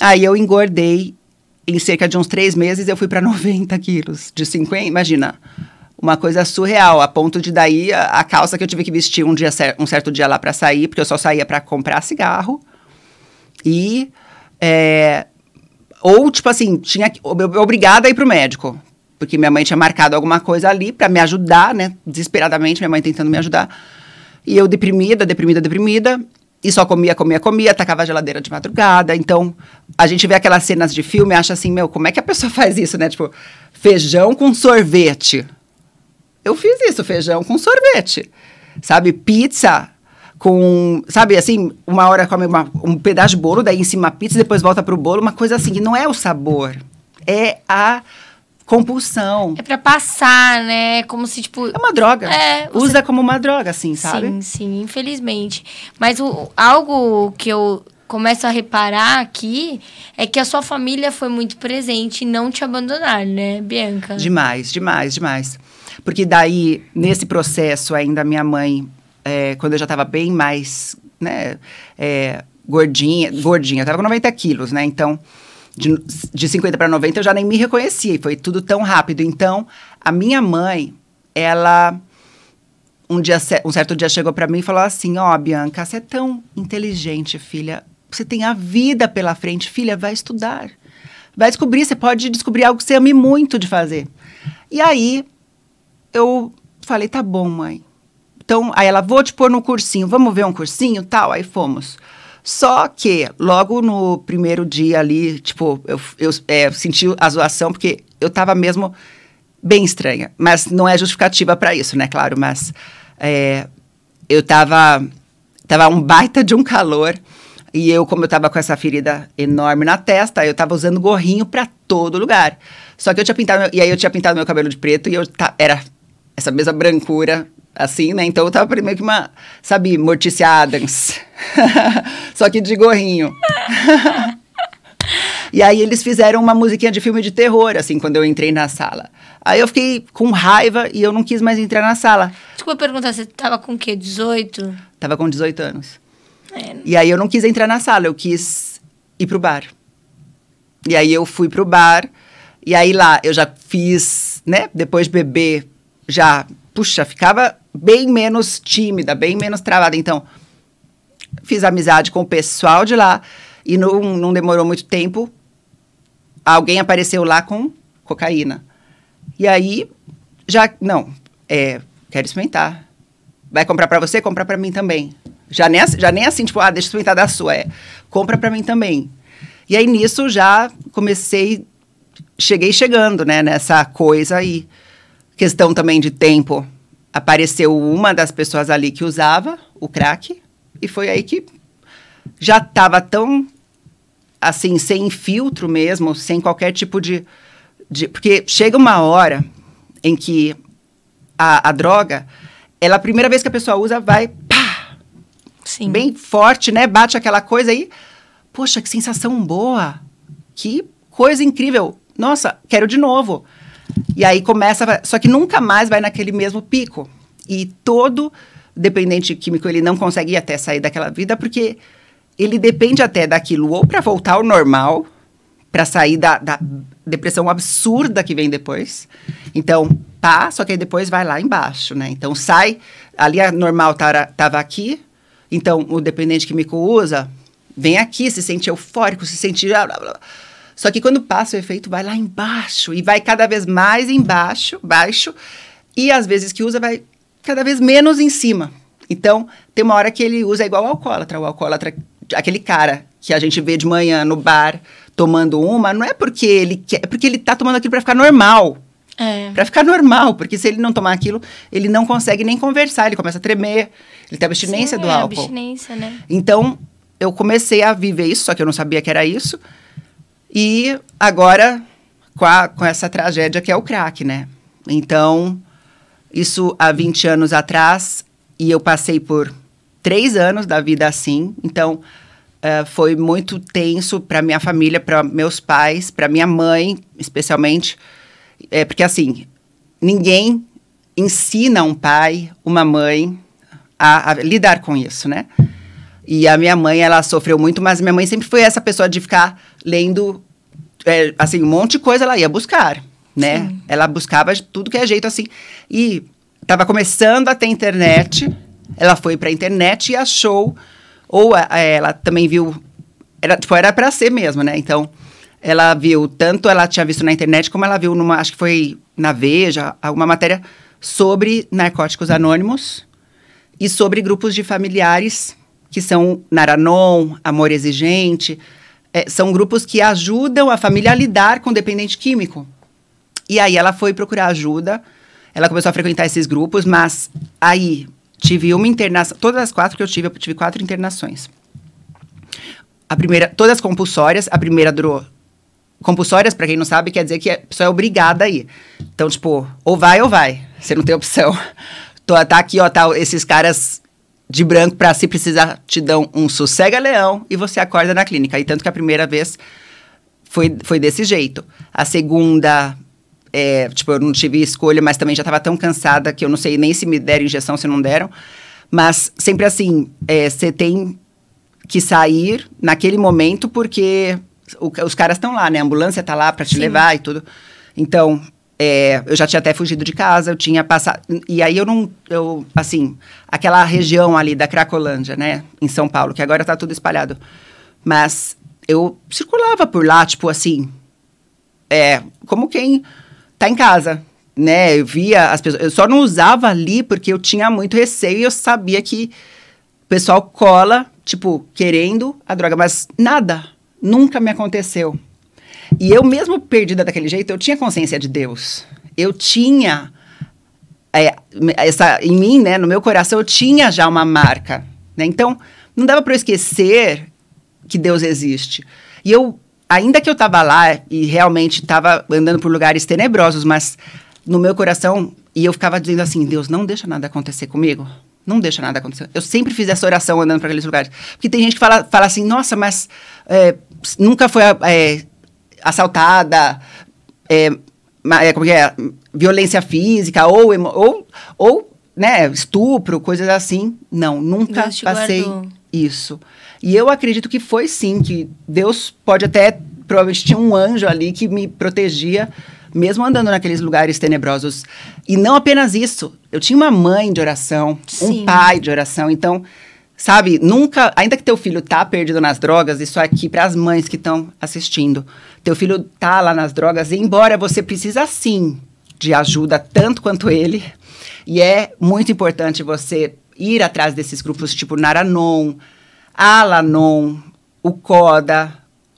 Aí eu engordei em cerca de uns três meses, eu fui para 90 quilos, de 50, imagina, uma coisa surreal, a ponto de daí a, a calça que eu tive que vestir um, dia, um certo dia lá para sair, porque eu só saía para comprar cigarro, e... É, ou, tipo assim, tinha obrigada a ir pro médico porque minha mãe tinha marcado alguma coisa ali para me ajudar, né? Desesperadamente, minha mãe tentando me ajudar. E eu deprimida, deprimida, deprimida. E só comia, comia, comia, tacava a geladeira de madrugada. Então, a gente vê aquelas cenas de filme e acha assim, meu, como é que a pessoa faz isso, né? Tipo, feijão com sorvete. Eu fiz isso, feijão com sorvete. Sabe, pizza com, sabe, assim, uma hora come uma, um pedaço de bolo, daí em cima pizza, depois volta pro bolo, uma coisa assim, que não é o sabor, é a compulsão. É para passar, né? É como se tipo é uma droga. É, você... Usa como uma droga, assim, sabe? Sim, sim, infelizmente. Mas o, algo que eu começo a reparar aqui é que a sua família foi muito presente e não te abandonar, né, Bianca? Demais, demais, demais. Porque daí nesse processo ainda minha mãe, é, quando eu já estava bem mais, né? É, gordinha, gordinha, eu tava com 90 quilos, né? Então, de, de 50 para 90 eu já nem me reconhecia, e foi tudo tão rápido. Então, a minha mãe, ela um dia um certo dia chegou para mim e falou assim: "Ó, oh, Bianca, você é tão inteligente, filha. Você tem a vida pela frente, filha, vai estudar. Vai descobrir, você pode descobrir algo que você ame muito de fazer". E aí eu falei: "Tá bom, mãe". Então, aí ela vou te pôr no cursinho, vamos ver um cursinho, tal, aí fomos. Só que logo no primeiro dia ali, tipo, eu, eu é, senti a zoação porque eu tava mesmo bem estranha. Mas não é justificativa para isso, né? Claro, mas é, eu tava, tava um baita de um calor. E eu, como eu tava com essa ferida enorme na testa, eu tava usando gorrinho para todo lugar. Só que eu tinha pintado, meu, e aí eu tinha pintado meu cabelo de preto e eu era essa mesma brancura assim, né? Então eu tava meio que uma, sabe, Morticia Adams. Só que de gorrinho. e aí eles fizeram uma musiquinha de filme de terror, assim, quando eu entrei na sala. Aí eu fiquei com raiva e eu não quis mais entrar na sala. Desculpa perguntar, você tava com o quê? 18? Tava com 18 anos. É. Né? E aí eu não quis entrar na sala, eu quis ir pro bar. E aí eu fui pro bar, e aí lá eu já fiz, né? Depois de beber, já, puxa, ficava bem menos tímida, bem menos travada. Então, fiz amizade com o pessoal de lá e não, não demorou muito tempo. Alguém apareceu lá com cocaína. E aí, já. Não, é, quero experimentar. Vai comprar para você? Comprar para mim também. Já nem, já nem é assim, tipo, ah, deixa eu experimentar da sua. É, compra para mim também. E aí nisso já comecei. Cheguei chegando, né, nessa coisa aí. Questão também de tempo apareceu uma das pessoas ali que usava o crack e foi aí que já estava tão assim sem filtro mesmo, sem qualquer tipo de, de porque chega uma hora em que a, a droga, ela a primeira vez que a pessoa usa vai pá, Sim. bem forte, né? Bate aquela coisa aí, poxa, que sensação boa, que coisa incrível, nossa, quero de novo. E aí começa, só que nunca mais vai naquele mesmo pico. E todo dependente químico ele não consegue até sair daquela vida porque ele depende até daquilo ou para voltar ao normal, para sair da, da, depressão absurda que vem depois. Então, pá, só que aí depois vai lá embaixo, né? Então sai, ali a normal tara, tá, tava aqui, então o dependente químico usa, vem aqui, se sente eufórico, se sente. Blá, blá, blá só que quando passa o efeito, vai lá embaixo e vai cada vez mais embaixo, baixo, e às vezes que usa, vai cada vez menos em cima. Então, tem uma hora que ele usa igual o alcoólatra. O alcoólatra, aquele cara que a gente vê de manhã no bar tomando uma, não é porque ele quer, é porque ele tá tomando aquilo para ficar normal. É. Pra ficar normal, porque se ele não tomar aquilo, ele não consegue nem conversar, ele começa a tremer, ele tem abstinência Sim, do é álcool. É abstinência, né? Então, eu comecei a viver isso, só que eu não sabia que era isso. E agora, com, a, com essa tragédia que é o crack, né? Então, isso há 20 anos atrás, e eu passei por três anos da vida assim, então uh, foi muito tenso para minha família, para meus pais, para minha mãe, especialmente, é, porque assim, ninguém ensina um pai, uma mãe, a, a, lidar com isso, né? E a minha mãe, ela sofreu muito, mas minha mãe sempre foi essa pessoa de ficar lendo é, assim, um monte de coisa ela ia buscar, né? Sim. Ela buscava tudo que é jeito, assim. E estava começando a ter internet, ela foi para a internet e achou, ou a, a, é, ela também viu, era, tipo, era pra ser mesmo, né? Então, ela viu, tanto ela tinha visto na internet, como ela viu numa, acho que foi na Veja, alguma matéria sobre narcóticos anônimos e sobre grupos de familiares que são Naranon, Amor Exigente, é, são grupos que ajudam a família a lidar com dependente químico. E aí ela foi procurar ajuda, ela começou a frequentar esses grupos, mas aí tive uma internação, todas as quatro que eu tive, eu tive quatro internações. A primeira, todas compulsórias, a primeira durou compulsórias, para quem não sabe, quer dizer que a pessoa é obrigada a ir. Então, tipo, ou vai ou vai, você não tem opção. Tô, tá aqui, ó, tá, esses caras de branco para se precisar te dão um sossega leão e você acorda na clínica. E tanto que a primeira vez foi, foi desse jeito. A segunda, é, tipo, eu não tive escolha, mas também já estava tão cansada que eu não sei nem se me deram injeção, se não deram. Mas sempre assim, é, você é, tem que sair naquele momento porque o, os caras estão lá, né? A ambulância está lá para te Sim. levar e tudo. Então, é, eu já tinha até fugido de casa, eu tinha passado. E aí eu não. Eu, assim, aquela região ali da Cracolândia, né? Em São Paulo, que agora tá tudo espalhado. Mas eu circulava por lá, tipo assim. É, como quem tá em casa, né? Eu via as pessoas. Eu só não usava ali porque eu tinha muito receio e eu sabia que o pessoal cola, tipo, querendo a droga, mas nada. Nunca me aconteceu. E eu mesmo perdida daquele jeito, eu tinha consciência de Deus. Eu tinha é, essa em mim, né, no meu coração, eu tinha já uma marca, né? Então, não dava para eu esquecer que Deus existe. E eu, ainda que eu estava lá e realmente estava andando por lugares tenebrosos, mas no meu coração, e eu ficava dizendo assim: Deus, não deixa nada acontecer comigo. Não deixa nada acontecer. Eu sempre fiz essa oração andando para aqueles lugares. Porque tem gente que fala, fala assim: nossa, mas é, nunca foi. É, assaltada, é, é, como é, violência física ou, ou, ou né, estupro, coisas assim. Não, nunca Deus passei isso. E eu acredito que foi sim, que Deus pode até, provavelmente tinha um anjo ali que me protegia, mesmo andando naqueles lugares tenebrosos. E não apenas isso, eu tinha uma mãe de oração, sim. um pai de oração, então Sabe, nunca, ainda que teu filho tá perdido nas drogas, isso é aqui para as mães que estão assistindo. Teu filho tá lá nas drogas, embora você precisa sim de ajuda tanto quanto ele. E é muito importante você ir atrás desses grupos tipo Naranon, Alanon, o CODA,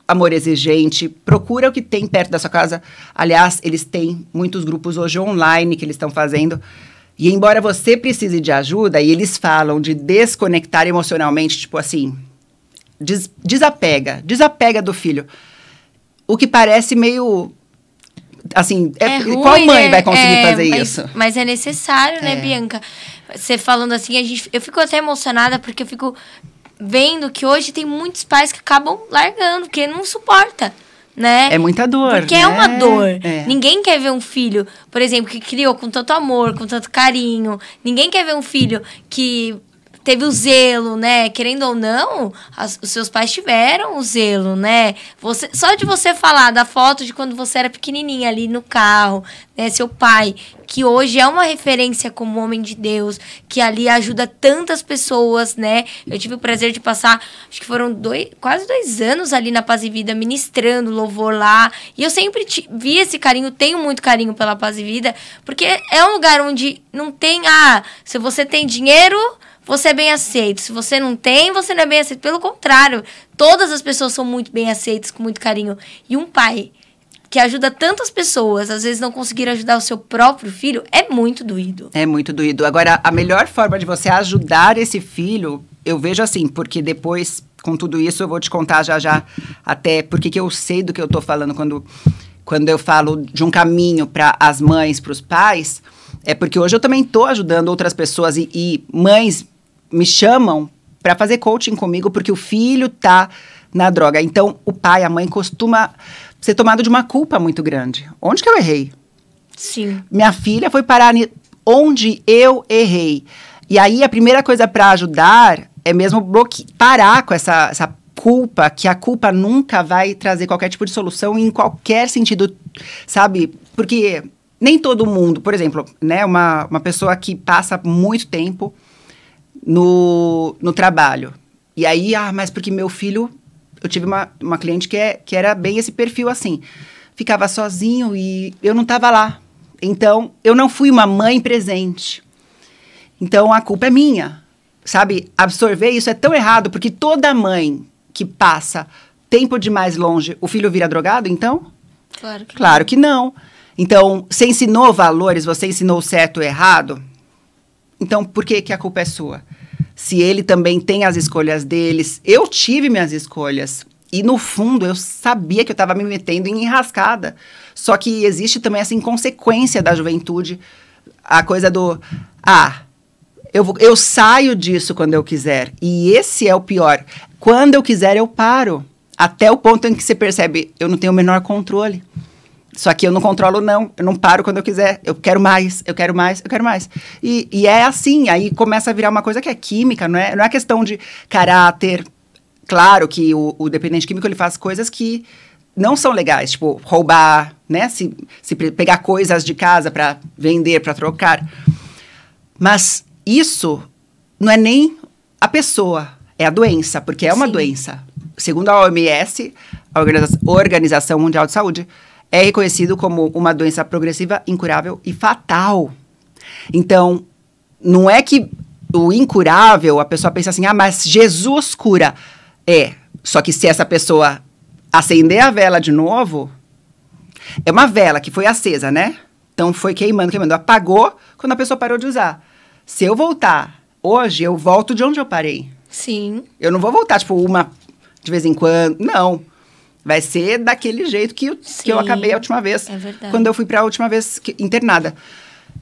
Amor Exigente. Procura o que tem perto da sua casa. Aliás, eles têm muitos grupos hoje online que eles estão fazendo e embora você precise de ajuda, e eles falam de desconectar emocionalmente, tipo assim, des desapega, desapega do filho. O que parece meio assim, é, é ruim, qual mãe né? vai conseguir é, fazer mas, isso? Mas é necessário, né, é. Bianca? Você falando assim, a gente, eu fico até emocionada porque eu fico vendo que hoje tem muitos pais que acabam largando, porque não suporta né? É muita dor. Porque né? é uma né? dor. É. Ninguém quer ver um filho, por exemplo, que criou com tanto amor, com tanto carinho. Ninguém quer ver um filho que teve o zelo, né? Querendo ou não, as, os seus pais tiveram o zelo, né? Você, só de você falar da foto de quando você era pequenininha ali no carro, né? Seu pai, que hoje é uma referência como homem de Deus, que ali ajuda tantas pessoas, né? Eu tive o prazer de passar, acho que foram dois, quase dois anos ali na Paz e Vida, ministrando louvor lá. E eu sempre vi esse carinho, tenho muito carinho pela Paz e Vida, porque é um lugar onde não tem, ah, se você tem dinheiro você é bem aceito. Se você não tem, você não é bem aceito. Pelo contrário, todas as pessoas são muito bem aceitas, com muito carinho. E um pai que ajuda tantas pessoas, às vezes não conseguir ajudar o seu próprio filho, é muito doído. É muito doído. Agora, a melhor forma de você ajudar esse filho, eu vejo assim, porque depois, com tudo isso, eu vou te contar já já até porque que eu sei do que eu tô falando quando, quando eu falo de um caminho para as mães, para os pais. É porque hoje eu também estou ajudando outras pessoas e, e mães me chamam para fazer coaching comigo porque o filho tá na droga. Então, o pai, a mãe costuma ser tomado de uma culpa muito grande. Onde que eu errei? Sim. Minha filha foi parar onde eu errei. E aí a primeira coisa para ajudar é mesmo parar com essa, essa culpa, que a culpa nunca vai trazer qualquer tipo de solução em qualquer sentido, sabe? Porque nem todo mundo, por exemplo, né, uma, uma pessoa que passa muito tempo no, no trabalho. E aí, ah, mas porque meu filho. Eu tive uma, uma cliente que, é, que era bem esse perfil assim. Ficava sozinho e eu não estava lá. Então, eu não fui uma mãe presente. Então, a culpa é minha. Sabe? Absorver isso é tão errado, porque toda mãe que passa tempo demais longe, o filho vira drogado, então? Claro que, claro não. que não. Então, você ensinou valores, você ensinou certo ou errado, então, por que, que a culpa é sua? Se ele também tem as escolhas deles, eu tive minhas escolhas. E no fundo, eu sabia que eu estava me metendo em enrascada. Só que existe também essa inconsequência da juventude a coisa do. Ah, eu, vou, eu saio disso quando eu quiser. E esse é o pior. Quando eu quiser, eu paro. Até o ponto em que você percebe, eu não tenho o menor controle. Só que eu não controlo, não. Eu não paro quando eu quiser. Eu quero mais, eu quero mais, eu quero mais. E, e é assim. Aí começa a virar uma coisa que é química, não é? Não é questão de caráter. Claro que o, o dependente químico ele faz coisas que não são legais, tipo roubar, né? Se, se pegar coisas de casa para vender, para trocar. Mas isso não é nem a pessoa, é a doença, porque é uma Sim. doença. Segundo a OMS, a Organização Mundial de Saúde, é reconhecido como uma doença progressiva, incurável e fatal. Então, não é que o incurável, a pessoa pensa assim, ah, mas Jesus cura. É, só que se essa pessoa acender a vela de novo, é uma vela que foi acesa, né? Então foi queimando, queimando. Apagou quando a pessoa parou de usar. Se eu voltar hoje, eu volto de onde eu parei. Sim. Eu não vou voltar, tipo, uma de vez em quando. Não. Vai ser daquele jeito que eu, Sim, que eu acabei a última vez. É verdade. Quando eu fui para a última vez que, internada.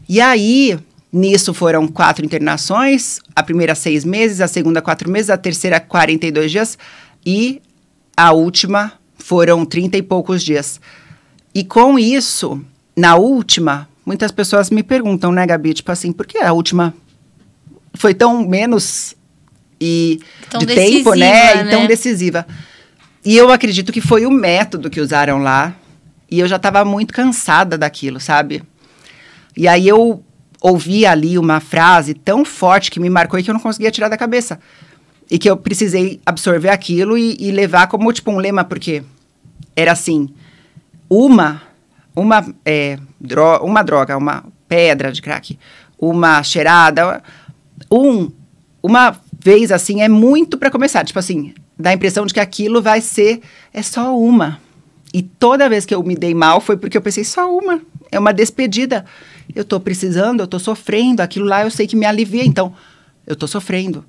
E aí, nisso foram quatro internações. A primeira, seis meses. A segunda, quatro meses. A terceira, 42 dias. E a última foram 30 e poucos dias. E com isso, na última, muitas pessoas me perguntam, né, Gabi? Tipo assim, por que a última foi tão menos e tão de tempo, né? né? E tão né? decisiva. E eu acredito que foi o método que usaram lá. E eu já estava muito cansada daquilo, sabe? E aí eu ouvi ali uma frase tão forte que me marcou e que eu não conseguia tirar da cabeça. E que eu precisei absorver aquilo e, e levar como, tipo, um lema, porque era assim, uma, uma, é, dro uma droga, uma pedra de crack, uma cheirada, um, uma vez, assim, é muito para começar. Tipo assim, dá a impressão de que aquilo vai ser é só uma. E toda vez que eu me dei mal foi porque eu pensei só uma, é uma despedida. Eu tô precisando, eu tô sofrendo, aquilo lá eu sei que me alivia, então eu tô sofrendo.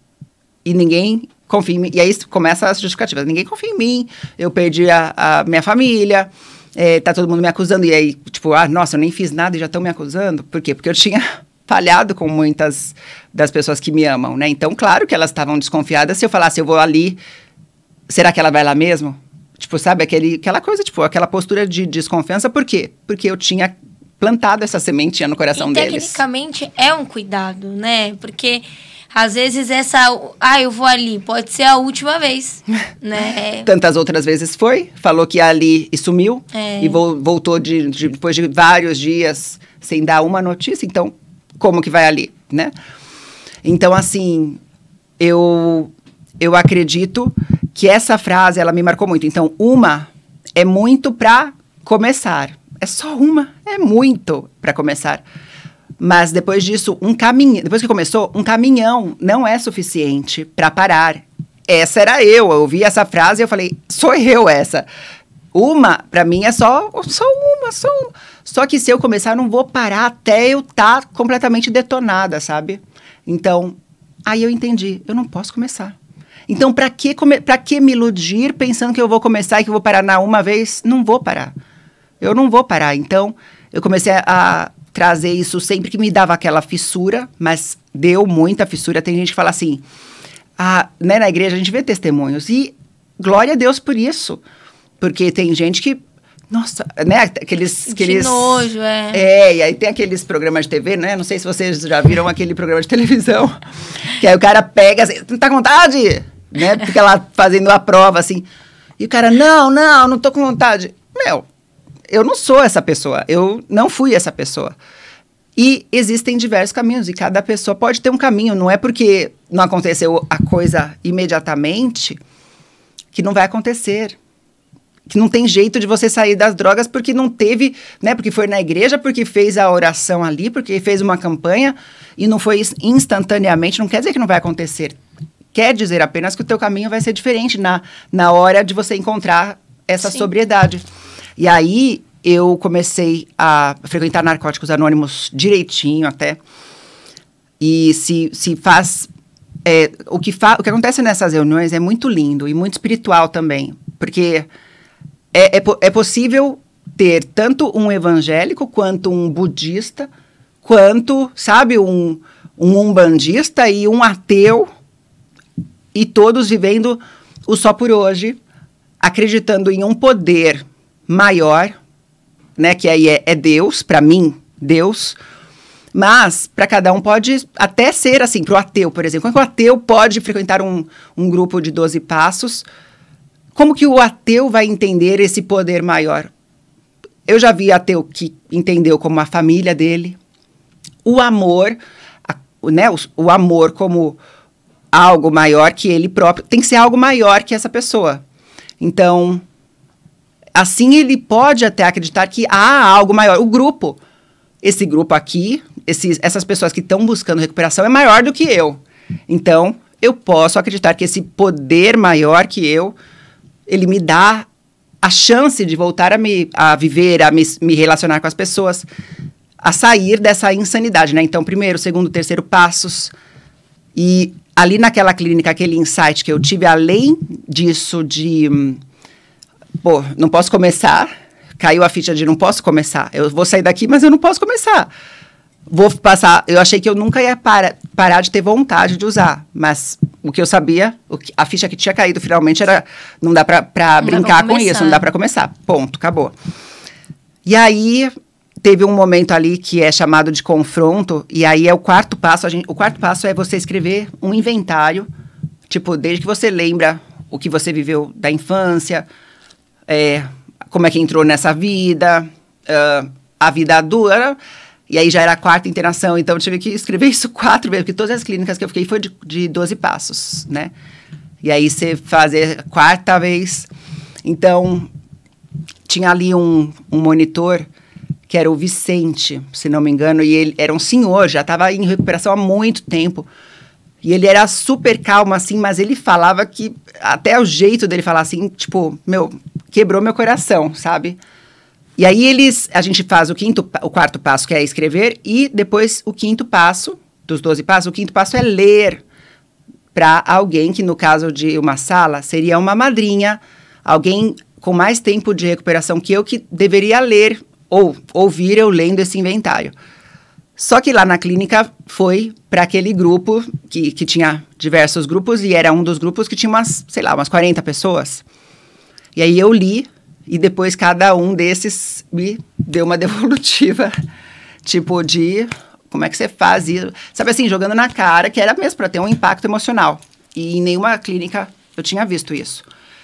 E ninguém confia em mim. E aí começa as justificativas. Ninguém confia em mim, eu perdi a, a minha família, é, tá todo mundo me acusando. E aí, tipo, ah, nossa, eu nem fiz nada e já estão me acusando. Por quê? Porque eu tinha falhado com muitas das pessoas que me amam, né? Então, claro que elas estavam desconfiadas se eu falasse, eu vou ali será que ela vai lá mesmo? Tipo, sabe, aquele, aquela coisa, tipo, aquela postura de desconfiança. Por quê? Porque eu tinha plantado essa sementinha no coração e, deles. Tecnicamente é um cuidado, né? Porque às vezes essa, ah, eu vou ali, pode ser a última vez, né? Tantas outras vezes foi, falou que ia ali e sumiu é. e voltou de, de, depois de vários dias sem dar uma notícia. Então, como que vai ali, né? Então, assim, eu eu acredito que essa frase ela me marcou muito. Então, uma é muito para começar. É só uma, é muito para começar. Mas depois disso, um caminho, depois que começou, um caminhão não é suficiente para parar. Essa era eu, eu ouvi essa frase e eu falei, sou eu essa. Uma, para mim, é só, só uma, só uma. Só que se eu começar, eu não vou parar até eu estar tá completamente detonada, sabe? Então, aí eu entendi, eu não posso começar. Então, para que, pra que me iludir pensando que eu vou começar e que eu vou parar na uma vez? Não vou parar. Eu não vou parar. Então, eu comecei a trazer isso sempre que me dava aquela fissura, mas deu muita fissura. Tem gente que fala assim, ah, né, na igreja a gente vê testemunhos. E glória a Deus por isso. Porque tem gente que nossa, né? Aqueles. aqueles nojo, é. É, e aí tem aqueles programas de TV, né? Não sei se vocês já viram aquele programa de televisão. Que aí o cara pega assim, tá com vontade? né? Fica lá fazendo a prova, assim. E o cara, não, não, não tô com vontade. Meu, eu não sou essa pessoa. Eu não fui essa pessoa. E existem diversos caminhos, e cada pessoa pode ter um caminho. Não é porque não aconteceu a coisa imediatamente que não vai acontecer. Que não tem jeito de você sair das drogas porque não teve, né? Porque foi na igreja, porque fez a oração ali, porque fez uma campanha e não foi instantaneamente. Não quer dizer que não vai acontecer quer dizer apenas que o teu caminho vai ser diferente na, na hora de você encontrar essa Sim. sobriedade. E aí eu comecei a frequentar narcóticos anônimos direitinho até. E se, se faz. É, o, que fa o que acontece nessas reuniões é muito lindo e muito espiritual também. Porque é, é, é possível ter tanto um evangélico quanto um budista, quanto, sabe, um, um umbandista e um ateu e todos vivendo o só por hoje, acreditando em um poder maior, né, que aí é, é Deus, para mim, Deus. Mas para cada um pode até ser assim, para o ateu, por exemplo. Como é que o ateu pode frequentar um, um grupo de 12 passos? Como que o ateu vai entender esse poder maior? Eu já vi ateu que entendeu como a família dele, o amor, a, né, o, o amor como algo maior que ele próprio. Tem que ser algo maior que essa pessoa. Então, assim ele pode até acreditar que há algo maior. O grupo, esse grupo aqui, esses, essas pessoas que estão buscando recuperação é maior do que eu. Então, eu posso acreditar que esse poder maior que eu, ele me dá a chance de voltar a, me, a viver, a me, me relacionar com as pessoas, a sair dessa insanidade, né? Então, primeiro, segundo, terceiro passos. E ali naquela clínica, aquele insight que eu tive, além disso de, pô, não posso começar, caiu a ficha de não posso começar, eu vou sair daqui, mas eu não posso começar. Vou passar, eu achei que eu nunca ia para, parar de ter vontade de usar, mas o que eu sabia, que, a ficha que tinha caído finalmente era, não dá para brincar com isso, não dá para começar, ponto, acabou. E aí, teve um momento ali que é chamado de confronto, e aí é o quarto passo. Gente, o quarto passo é você escrever um inventário, tipo, desde que você lembra o que você viveu da infância, é, como é que entrou nessa vida, uh, a vida dura E aí já era a quarta internação, então eu tive que escrever isso quatro vezes, porque todas as clínicas que eu fiquei foi de, de 12 passos, né? E aí você fazer quarta vez. Então, tinha ali um, um monitor que era o Vicente, se não me engano, e ele era um senhor, já estava em recuperação há muito tempo. E ele era super calmo, assim, mas ele falava que até o jeito dele falar assim, tipo, meu, quebrou meu coração, sabe? E aí eles, a gente faz o quinto, o quarto passo, que é escrever, e depois o quinto passo, dos 12 passos, o quinto passo é ler para alguém que no caso de uma sala seria uma madrinha, alguém com mais tempo de recuperação que eu que deveria ler ou ouvir eu lendo esse inventário. Só que lá na clínica foi para aquele grupo que, que tinha diversos grupos e era um dos grupos que tinha umas, sei lá, umas 40 pessoas. E aí eu li e depois cada um desses me deu uma devolutiva, tipo de como é que você faz isso? Sabe assim, jogando na cara, que era mesmo para ter um impacto emocional. E em nenhuma clínica eu tinha visto isso.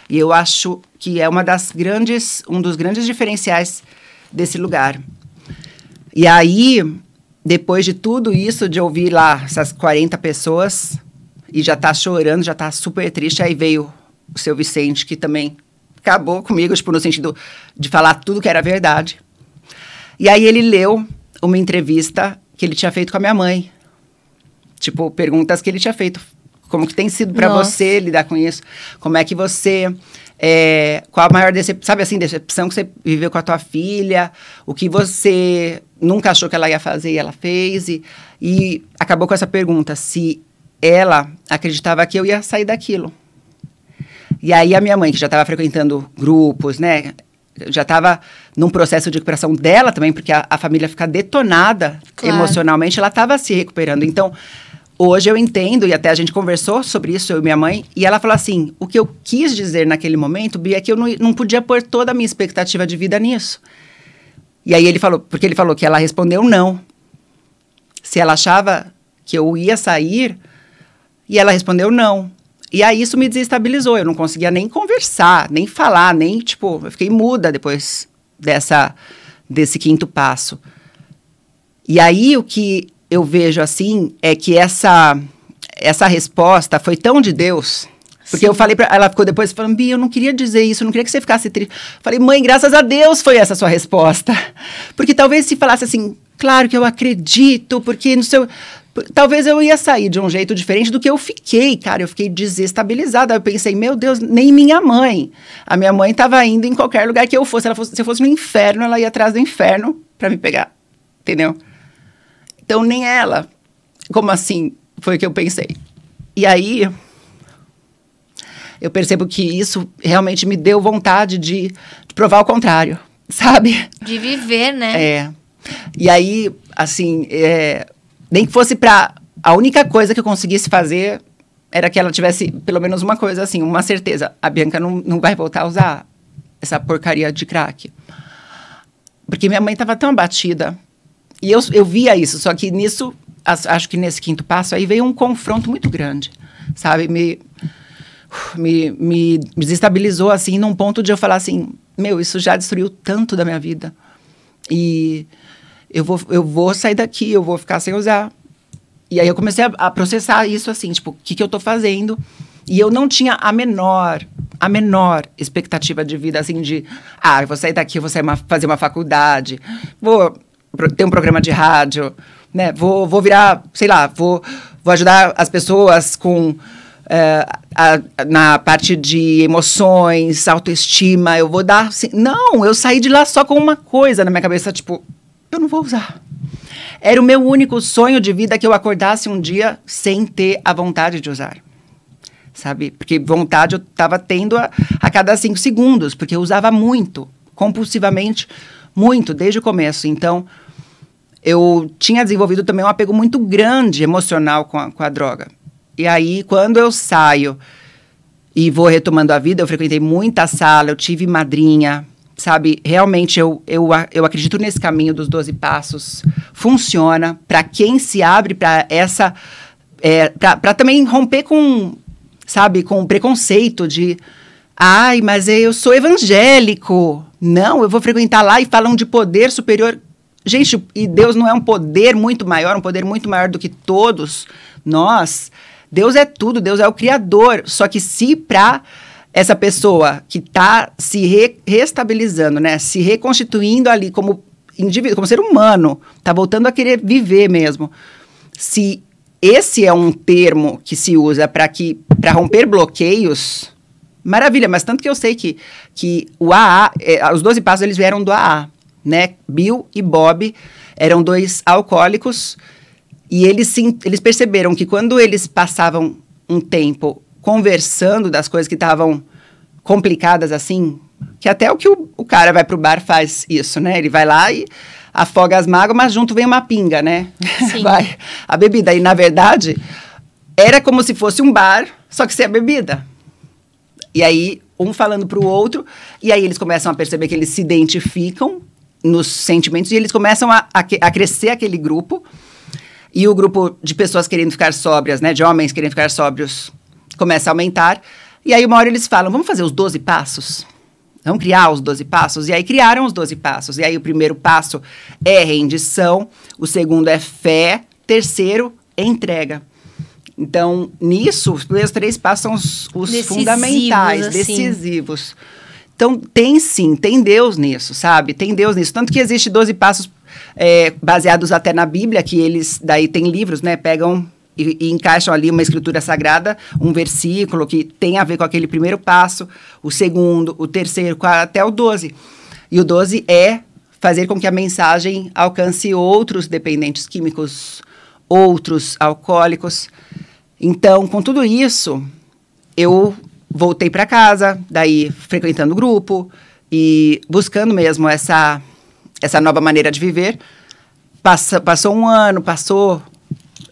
E eu acho que é uma das grandes, um dos grandes diferenciais desse lugar. E aí, depois de tudo isso, de ouvir lá essas 40 pessoas e já tá chorando, já tá super triste, aí veio o seu Vicente, que também acabou comigo, tipo, no sentido de falar tudo que era verdade. E aí ele leu uma entrevista que ele tinha feito com a minha mãe. Tipo, perguntas que ele tinha feito. Como que tem sido para você lidar com isso? Como é que você é, qual a maior decepção, sabe assim, decepção que você viveu com a tua filha, o que você nunca achou que ela ia fazer e ela fez, e, e acabou com essa pergunta, se ela acreditava que eu ia sair daquilo. E aí a minha mãe, que já estava frequentando grupos, né, já estava num processo de recuperação dela também, porque a, a família fica detonada claro. emocionalmente, ela estava se recuperando, então Hoje eu entendo, e até a gente conversou sobre isso, eu e minha mãe, e ela falou assim: o que eu quis dizer naquele momento, Bia, é que eu não, não podia pôr toda a minha expectativa de vida nisso. E aí ele falou, porque ele falou que ela respondeu não. Se ela achava que eu ia sair, e ela respondeu não. E aí isso me desestabilizou, eu não conseguia nem conversar, nem falar, nem tipo, eu fiquei muda depois dessa desse quinto passo. E aí o que eu vejo assim é que essa essa resposta foi tão de Deus. Porque Sim. eu falei para ela ficou depois falando, Bia, eu não queria dizer isso, eu não queria que você ficasse triste. Falei, mãe, graças a Deus foi essa sua resposta. Porque talvez se falasse assim, claro que eu acredito, porque no seu talvez eu ia sair de um jeito diferente do que eu fiquei, cara. Eu fiquei desestabilizada. Eu pensei, meu Deus, nem minha mãe. A minha mãe estava indo em qualquer lugar que eu fosse. Ela fosse se eu fosse no inferno, ela ia atrás do inferno para me pegar. Entendeu? Então, nem ela. Como assim? Foi o que eu pensei. E aí, eu percebo que isso realmente me deu vontade de, de provar o contrário, sabe? De viver, né? É. E aí, assim, é, nem que fosse para a única coisa que eu conseguisse fazer era que ela tivesse pelo menos uma coisa assim, uma certeza. A Bianca não, não vai voltar a usar essa porcaria de crack. Porque minha mãe estava tão abatida e eu, eu via isso, só que nisso, acho que nesse quinto passo, aí veio um confronto muito grande, sabe? Me, me, me desestabilizou, assim, num ponto de eu falar assim, meu, isso já destruiu tanto da minha vida. E eu vou, eu vou sair daqui, eu vou ficar sem usar. E aí eu comecei a, a processar isso, assim, tipo, o que, que eu tô fazendo? E eu não tinha a menor, a menor expectativa de vida, assim, de, ah, eu vou sair daqui, eu vou sair uma, fazer uma faculdade, vou ter um programa de rádio, né? Vou, vou virar, sei lá, vou, vou ajudar as pessoas com. Eh, a, a, na parte de emoções, autoestima, eu vou dar. Assim, não, eu saí de lá só com uma coisa na minha cabeça, tipo, eu não vou usar. Era o meu único sonho de vida que eu acordasse um dia sem ter a vontade de usar. Sabe? Porque vontade eu estava tendo a, a cada cinco segundos, porque eu usava muito, compulsivamente, muito, desde o começo. Então, eu tinha desenvolvido também um apego muito grande emocional com a, com a droga. E aí, quando eu saio e vou retomando a vida, eu frequentei muita sala, eu tive madrinha, sabe? Realmente eu, eu, eu acredito nesse caminho dos 12 passos. Funciona para quem se abre para essa. É, para também romper com, sabe, com o preconceito de. Ai, mas eu sou evangélico. Não, eu vou frequentar lá e falam de poder superior. Gente, e Deus não é um poder muito maior, um poder muito maior do que todos nós. Deus é tudo, Deus é o Criador. Só que se para essa pessoa que está se re restabilizando, né, se reconstituindo ali como indivíduo, como ser humano, está voltando a querer viver mesmo. Se esse é um termo que se usa para que para romper bloqueios, maravilha, mas tanto que eu sei que, que o AA, é, os 12 passos eles vieram do AA né? Bill e Bob eram dois alcoólicos e eles, se, eles perceberam que quando eles passavam um tempo conversando das coisas que estavam complicadas assim, que até o que o, o cara vai pro bar faz isso, né? Ele vai lá e afoga as mágoas, mas junto vem uma pinga, né? Sim. vai a bebida. E na verdade, era como se fosse um bar, só que sem a bebida. E aí um falando pro outro, e aí eles começam a perceber que eles se identificam nos sentimentos e eles começam a, a, a crescer aquele grupo. E o grupo de pessoas querendo ficar sóbrias, né? De homens querendo ficar sóbrios começa a aumentar. E aí, uma hora eles falam: vamos fazer os 12 passos? Vamos criar os 12 passos? E aí, criaram os 12 passos. E aí, o primeiro passo é rendição, o segundo é fé, terceiro é entrega. Então, nisso, os três passos são os, os fundamentais, assim. decisivos. Então, tem sim, tem Deus nisso, sabe? Tem Deus nisso. Tanto que existe 12 passos é, baseados até na Bíblia, que eles, daí tem livros, né? Pegam e, e, encaixam ali uma escritura sagrada, um versículo que tem a ver com aquele primeiro passo, o segundo, o terceiro, até o 12. E o 12 é fazer com que a mensagem alcance outros dependentes químicos, outros alcoólicos. Então, com tudo isso, eu voltei para casa, daí frequentando o grupo e buscando mesmo essa, essa nova maneira de viver. Passa, passou um ano, passou.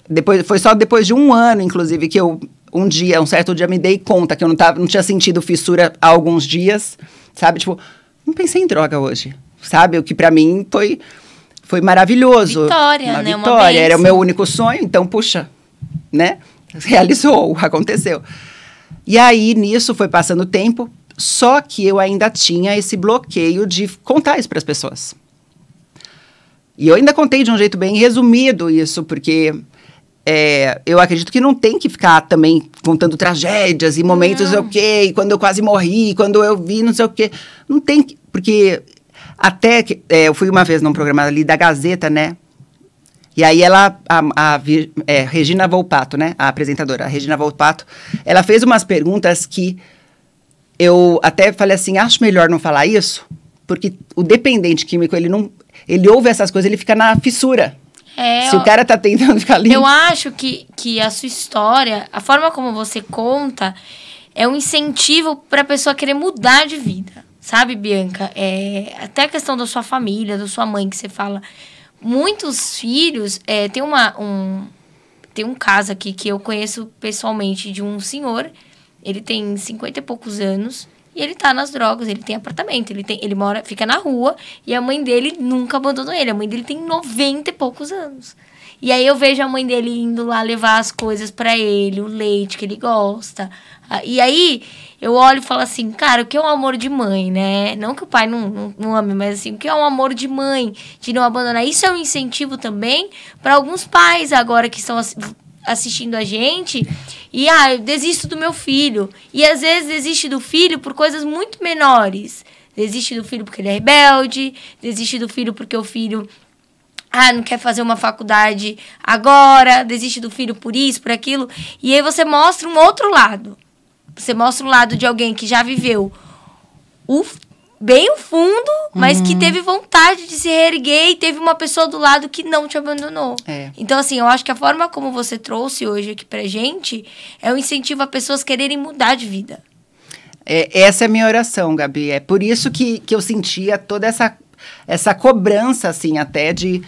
Depois, foi só depois de um ano, inclusive, que eu, um dia, um certo dia, me dei conta que eu não, tava, não tinha sentido fissura há alguns dias, sabe? Tipo, não pensei em droga hoje, sabe? O que para mim foi, foi maravilhoso. Vitória, uma né? Vitória. Uma Era o meu único sonho, então, puxa, né? Realizou, aconteceu. E aí, nisso, foi passando o tempo, só que eu ainda tinha esse bloqueio de contar isso para as pessoas. E eu ainda contei de um jeito bem resumido isso, porque é, eu acredito que não tem que ficar também contando tragédias e momentos, não. ok, quando eu quase morri, quando eu vi, não sei o quê. Não tem que, Porque até que, é, eu fui uma vez num programa ali da Gazeta, né? E aí ela, a, a é, Regina Volpato, né, a apresentadora, a Regina Volpato, ela fez umas perguntas que eu até falei assim, acho melhor não falar isso, porque o dependente químico, ele não, ele ouve essas coisas, ele fica na fissura. É, Se o cara tá tentando ficar limpo. Eu acho que, que a sua história, a forma como você conta, é um incentivo para a pessoa querer mudar de vida. Sabe, Bianca? É, até a questão da sua família, da sua mãe, que você fala muitos filhos. É, tem, uma, um, tem um caso aqui que eu conheço pessoalmente de um senhor. Ele tem 50 e poucos anos e ele tá nas drogas, ele tem apartamento, ele tem, ele mora, fica na rua e a mãe dele nunca abandonou ele. A mãe dele tem 90 e poucos anos. E aí eu vejo a mãe dele indo lá levar as coisas para ele, o leite que ele gosta. Ah, e aí eu olho e falo assim, cara, o que é um amor de mãe, né? Não que o pai não, não, não ame, mas assim, o que é um amor de mãe, de não abandonar. Isso é um incentivo também para alguns pais agora que estão assistindo a gente e ah, eu desisto do meu filho. E às vezes desiste do filho por coisas muito menores. Desiste do filho porque ele é rebelde, desiste do filho porque o filho ah, não quer fazer uma faculdade agora, desiste do filho por isso, por aquilo. E aí você mostra um outro lado. Você mostra o um lado de alguém que já viveu o, bem o fundo, mas uhum. que teve vontade de se reerguer e teve uma pessoa do lado que não te abandonou. É. Então, assim, eu acho que a forma como você trouxe hoje aqui pra gente é um incentivo a pessoas quererem mudar de vida. É, essa é a minha oração, Gabi. É por isso que, que eu sentia toda essa essa cobrança, assim, até de,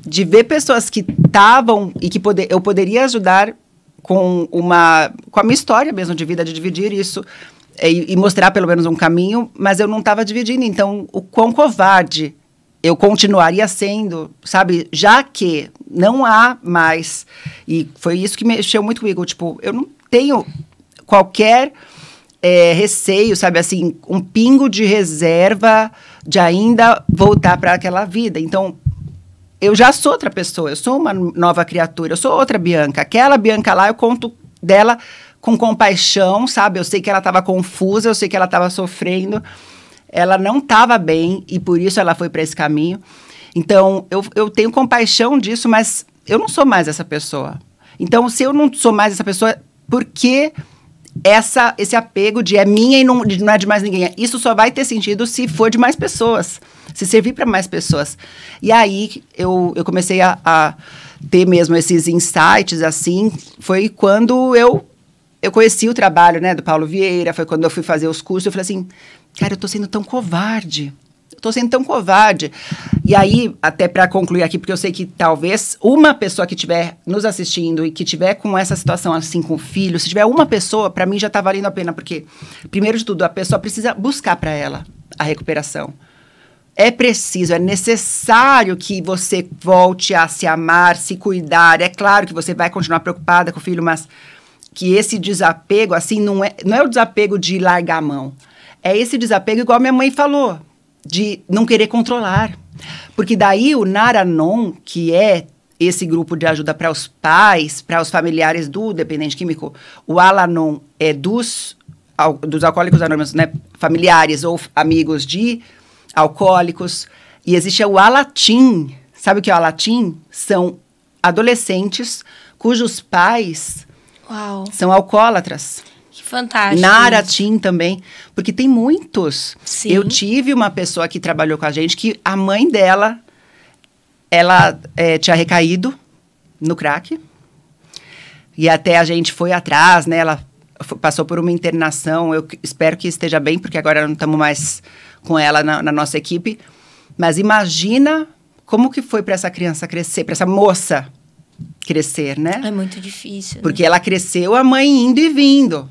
de ver pessoas que estavam e que poder, eu poderia ajudar com uma com a minha história mesmo de vida, de dividir isso eh, e, e mostrar pelo menos um caminho, mas eu não estava dividindo. Então, o quão covarde eu continuaria sendo, sabe? Já que não há mais. E foi isso que mexeu muito comigo. Tipo, eu não tenho qualquer é, receio, sabe? Assim, um pingo de reserva de ainda voltar para aquela vida. Então, eu já sou outra pessoa, eu sou uma nova criatura, eu sou outra Bianca. Aquela Bianca lá, eu conto dela com compaixão, sabe? Eu sei que ela estava confusa, eu sei que ela estava sofrendo, ela não estava bem e por isso ela foi para esse caminho. Então, eu, eu tenho compaixão disso, mas eu não sou mais essa pessoa. Então, se eu não sou mais essa pessoa, por que essa, esse apego de é minha e não, de não é de mais ninguém. Isso só vai ter sentido se for de mais pessoas, se servir para mais pessoas. E aí eu, eu comecei a, a ter mesmo esses insights, assim, foi quando eu eu conheci o trabalho né, do Paulo Vieira, foi quando eu fui fazer os cursos, eu falei assim, cara, eu tô sendo tão covarde. Estou tô sendo tão covarde. E aí, até para concluir aqui, porque eu sei que talvez uma pessoa que estiver nos assistindo e que tiver com essa situação assim com o filho, se tiver uma pessoa, para mim já está valendo a pena, porque primeiro de tudo, a pessoa precisa buscar para ela a recuperação. É preciso, é necessário que você volte a se amar, se cuidar. É claro que você vai continuar preocupada com o filho, mas que esse desapego assim não é, não é o desapego de largar a mão. É esse desapego igual minha mãe falou de não querer controlar. Porque daí o Naranon, que é esse grupo de ajuda para os pais, para os familiares do dependente químico, o Alanon é dos, al, dos alcoólicos anônimos, né? Familiares ou amigos de alcoólicos. E existe o Alatim. Sabe o que é o Alatim? São adolescentes cujos pais Uau. são alcoólatras. Que fantástico. Na Aratim também, porque tem muitos. Sim. Eu tive uma pessoa que trabalhou com a gente que a mãe dela, ela é, tinha recaído no crack. E até a gente foi atrás, né? Ela passou por uma internação. Eu espero que esteja bem, porque agora não estamos mais com ela na, na nossa equipe. Mas imagina como que foi para essa criança crescer, para essa moça crescer, né? É muito difícil. Né? Porque né? ela cresceu a mãe indo e vindo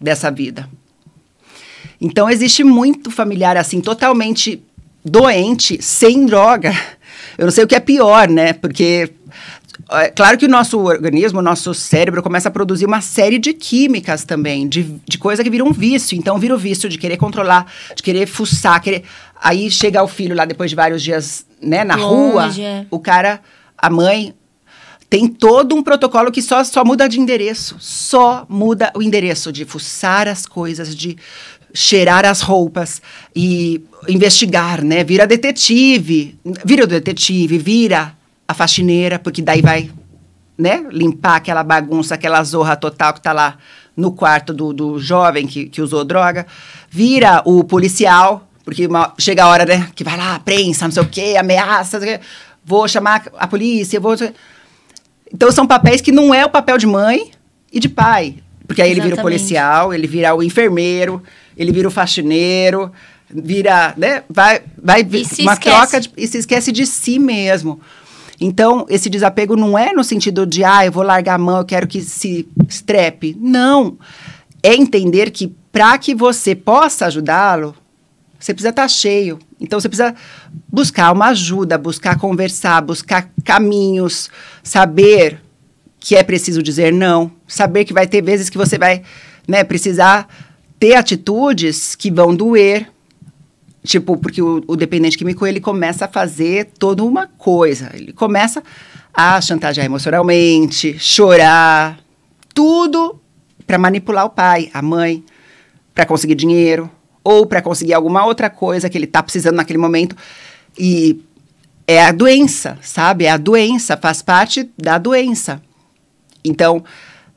dessa vida. Então existe muito familiar assim, totalmente doente, sem droga. Eu não sei o que é pior, né? Porque é claro que o nosso organismo, o nosso cérebro começa a produzir uma série de químicas também, de, de coisa que vira um vício. Então vira o vício de querer controlar, de querer fuçar, querer. Aí chega o filho lá depois de vários dias, né, na Longe. rua, é. o cara, a mãe, tem todo um protocolo que só, só muda de endereço. Só muda o endereço de fuçar as coisas, de cheirar as roupas e investigar, né? Vira detetive, vira o detetive, vira a faxineira, porque daí vai, né? Limpar aquela bagunça, aquela zorra total que tá lá no quarto do, do jovem que, que usou droga. Vira o policial, porque uma, chega a hora, né? Que vai lá, prensa, não sei o quê, ameaça, não sei o quê. vou chamar a polícia, vou... Então são papéis que não é o papel de mãe e de pai. Porque aí Exatamente. ele vira o policial, ele vira o enfermeiro, ele vira o faxineiro, vira, né? Vai, vai uma esquece. troca de, e se esquece de si mesmo. Então, esse desapego não é no sentido de, ah, eu vou largar a mão, eu quero que se estrepe. Não. É entender que para que você possa ajudá-lo, você precisa estar tá cheio. Então você precisa buscar uma ajuda, buscar conversar, buscar caminhos, saber que é preciso dizer não, saber que vai ter vezes que você vai, né, precisar ter atitudes que vão doer. Tipo, porque o, o dependente químico, ele começa a fazer toda uma coisa. Ele começa a chantagear emocionalmente, chorar, tudo para manipular o pai, a mãe, para conseguir dinheiro, ou para conseguir alguma outra coisa que ele está precisando naquele momento. E é a doença, sabe? É a doença, faz parte da doença. Então,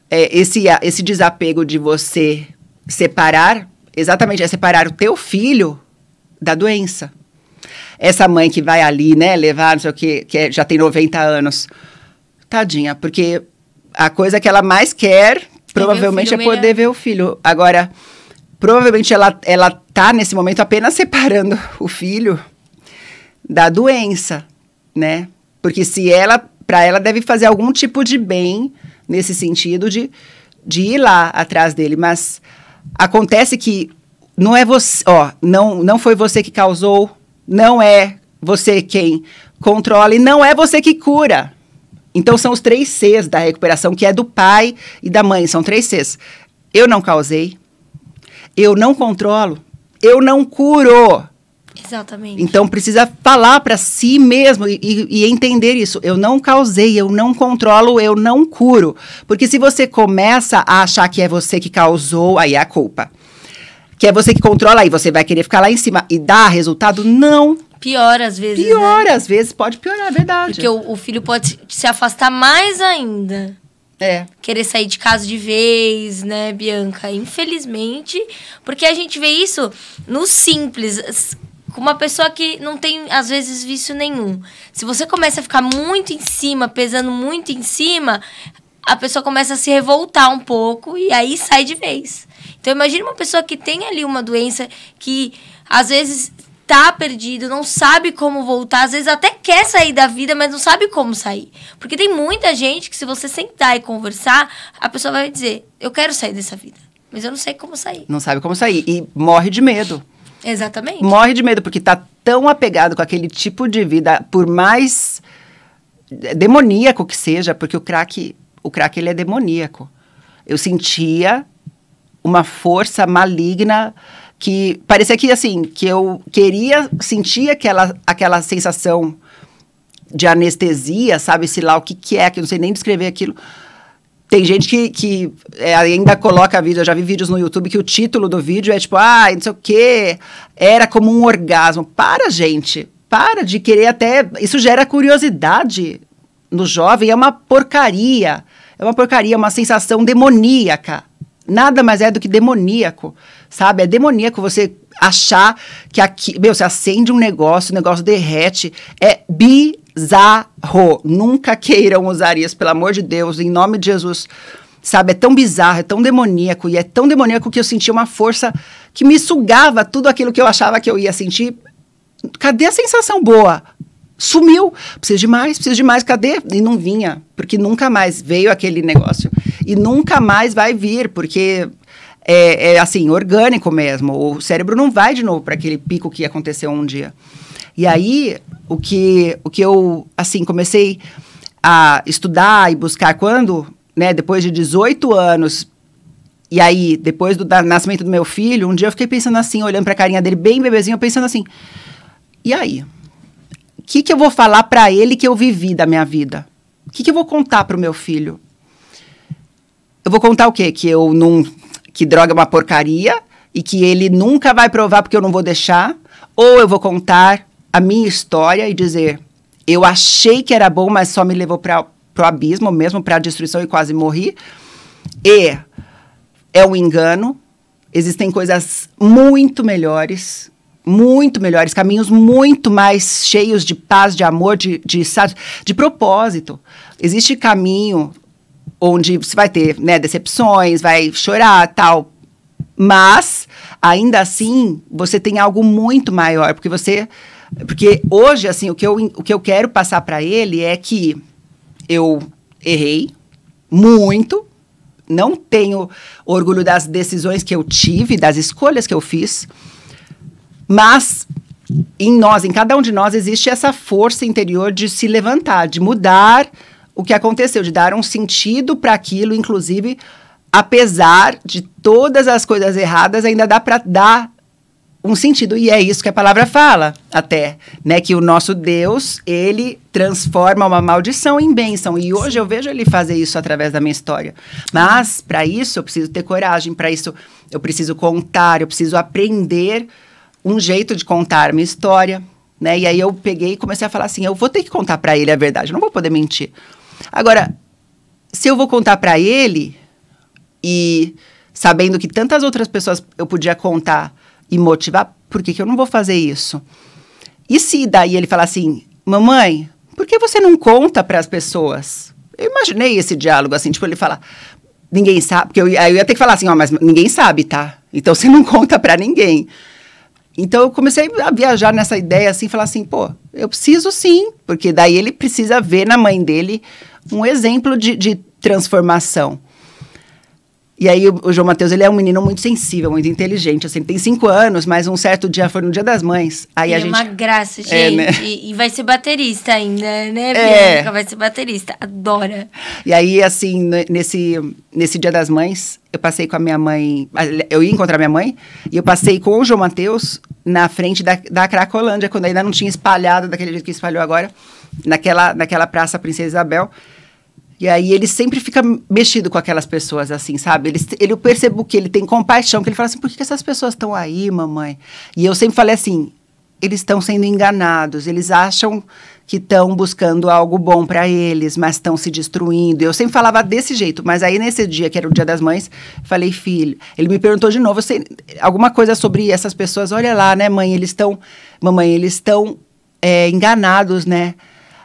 é, esse, esse desapego de você separar, exatamente, é separar o teu filho da doença. Essa mãe que vai ali, né, levar, não sei o que, que é, já tem 90 anos. Tadinha, porque a coisa que ela mais quer, provavelmente, é poder melhor. ver o filho. Agora, Provavelmente ela, ela tá nesse momento apenas separando o filho da doença, né? Porque se ela, para ela deve fazer algum tipo de bem nesse sentido de, de ir lá atrás dele, mas acontece que não é você, ó, não não foi você que causou, não é você quem controla e não é você que cura. Então são os três Cs da recuperação, que é do pai e da mãe, são três Cs. Eu não causei, eu não controlo, eu não curo. Exatamente. Então precisa falar para si mesmo e, e, entender isso. Eu não causei, eu não controlo, eu não curo. Porque se você começa a achar que é você que causou, aí é a culpa. Que é você que controla, aí você vai querer ficar lá em cima e dar resultado? Não. Pior às vezes. Pior né? às vezes, pode piorar, é verdade. Porque o, o filho pode se afastar mais ainda. É. Querer sair de casa de vez, né, Bianca? Infelizmente, porque a gente vê isso no simples com uma pessoa que não tem, às vezes, vício nenhum. Se você começa a ficar muito em cima, pesando muito em cima, a pessoa começa a se revoltar um pouco e aí sai de vez. Então, imagine uma pessoa que tem ali uma doença que, às vezes, tá perdido, não sabe como voltar, às vezes até quer sair da vida, mas não sabe como sair. Porque tem muita gente que se você sentar e conversar, a pessoa vai dizer: "Eu quero sair dessa vida, mas eu não sei como sair". Não sabe como sair e morre de medo. Exatamente. Morre de medo porque tá tão apegado com aquele tipo de vida, por mais demoníaco que seja, porque o crack, o crack ele é demoníaco. Eu sentia uma força maligna que parecia que assim, que eu queria sentir aquela aquela sensação de anestesia, sabe, se lá o que que é, que eu não sei nem descrever aquilo. Tem gente que, que é, ainda coloca vídeo, eu já vi vídeos no YouTube que o título do vídeo é tipo, ah, não sei o quê, era como um orgasmo. Para, gente, para de querer até. Isso gera curiosidade no jovem, é uma porcaria. É uma porcaria, uma sensação demoníaca. Nada mais é do que demoníaco sabe? É demoníaco você achar que aqui. Meu, você acende um negócio, o negócio derrete. É bizarro. Nunca queiram usar isso, pelo amor de Deus, em nome de Jesus. Sabe, é tão bizarro, é tão demoníaco, e é tão demoníaco que eu sentia uma força que me sugava tudo aquilo que eu achava que eu ia sentir. Cadê a sensação boa? Sumiu. Preciso de mais, preciso de mais, cadê? E não vinha, porque nunca mais veio aquele negócio. E nunca mais vai vir, porque é, é assim, orgânico mesmo. O cérebro não vai de novo para aquele pico que aconteceu um dia. E aí, o que, o que eu, assim, comecei a estudar e buscar quando, né, depois de 18 anos, e aí, depois do nascimento do meu filho, um dia eu fiquei pensando assim, olhando para a carinha dele, bem bebezinho, pensando assim, e aí? O que, que eu vou falar para ele que eu vivi da minha vida? O que, que eu vou contar para o meu filho? Eu vou contar o quê? Que eu não que droga é uma porcaria e que ele nunca vai provar porque eu não vou deixar, ou eu vou contar a minha história e dizer: eu achei que era bom, mas só me levou para o abismo, mesmo para a destruição e quase morri. E é um engano. Existem coisas muito melhores, muito melhores, caminhos muito mais cheios de paz, de amor, de, de, de propósito. Existe caminho onde você vai ter né, decepções, vai chorar, tal. Mas, ainda assim, você tem algo muito maior, porque você... Porque hoje, assim, o que eu, o que eu quero passar para ele é que eu errei muito, não tenho orgulho das decisões que eu tive, das escolhas que eu fiz, mas em nós, em cada um de nós, existe essa força interior de se levantar, de mudar, o que aconteceu, de dar um sentido para aquilo, inclusive, apesar de todas as coisas erradas, ainda dá para dar um sentido. E é isso que a palavra fala, até, né? Que o nosso Deus, ele transforma uma maldição em bênção. E hoje eu vejo ele fazer isso através da minha história. Mas, para isso, eu preciso ter coragem, para isso, eu preciso contar, eu preciso aprender um jeito de contar minha história, né? E aí eu peguei e comecei a falar assim: eu vou ter que contar para ele a verdade, eu não vou poder mentir. Agora, se eu vou contar para ele e sabendo que tantas outras pessoas eu podia contar e motivar, por que, que eu não vou fazer isso? E se daí ele falar assim, mamãe, por que você não conta para as pessoas? Eu imaginei esse diálogo assim, tipo ele falar, ninguém sabe, porque eu, eu ia ter que falar assim, ó, oh, mas ninguém sabe, tá? Então você não conta para ninguém. Então eu comecei a viajar nessa ideia assim, falar assim, pô, eu preciso sim, porque daí ele precisa ver na mãe dele um exemplo de, de transformação. E aí o, o João Matheus, ele é um menino muito sensível, muito inteligente, assim, tem cinco anos, mas um certo dia foi no Dia das Mães. Aí ele a é gente... é uma graça, gente. É, né? e, e, vai ser baterista ainda, né, é. Bianca? Vai ser baterista, adora. E aí, assim, nesse, nesse Dia das Mães, eu passei com a minha mãe, eu ia encontrar minha mãe, e eu passei com o João Matheus na frente da, da Cracolândia, quando ainda não tinha espalhado daquele jeito que espalhou agora, naquela, naquela praça Princesa Isabel. E aí ele sempre fica mexido com aquelas pessoas, assim, sabe? Ele, ele eu percebo que ele tem compaixão, que ele fala assim, por que, que essas pessoas estão aí, mamãe? E eu sempre falei assim, eles estão sendo enganados, eles acham que estão buscando algo bom para eles, mas estão se destruindo. Eu sempre falava desse jeito, mas aí nesse dia, que era o Dia das Mães, falei, filho, ele me perguntou de novo, sei, alguma coisa sobre essas pessoas, olha lá, né, mãe, eles estão, mamãe, eles estão é, eh, enganados, né?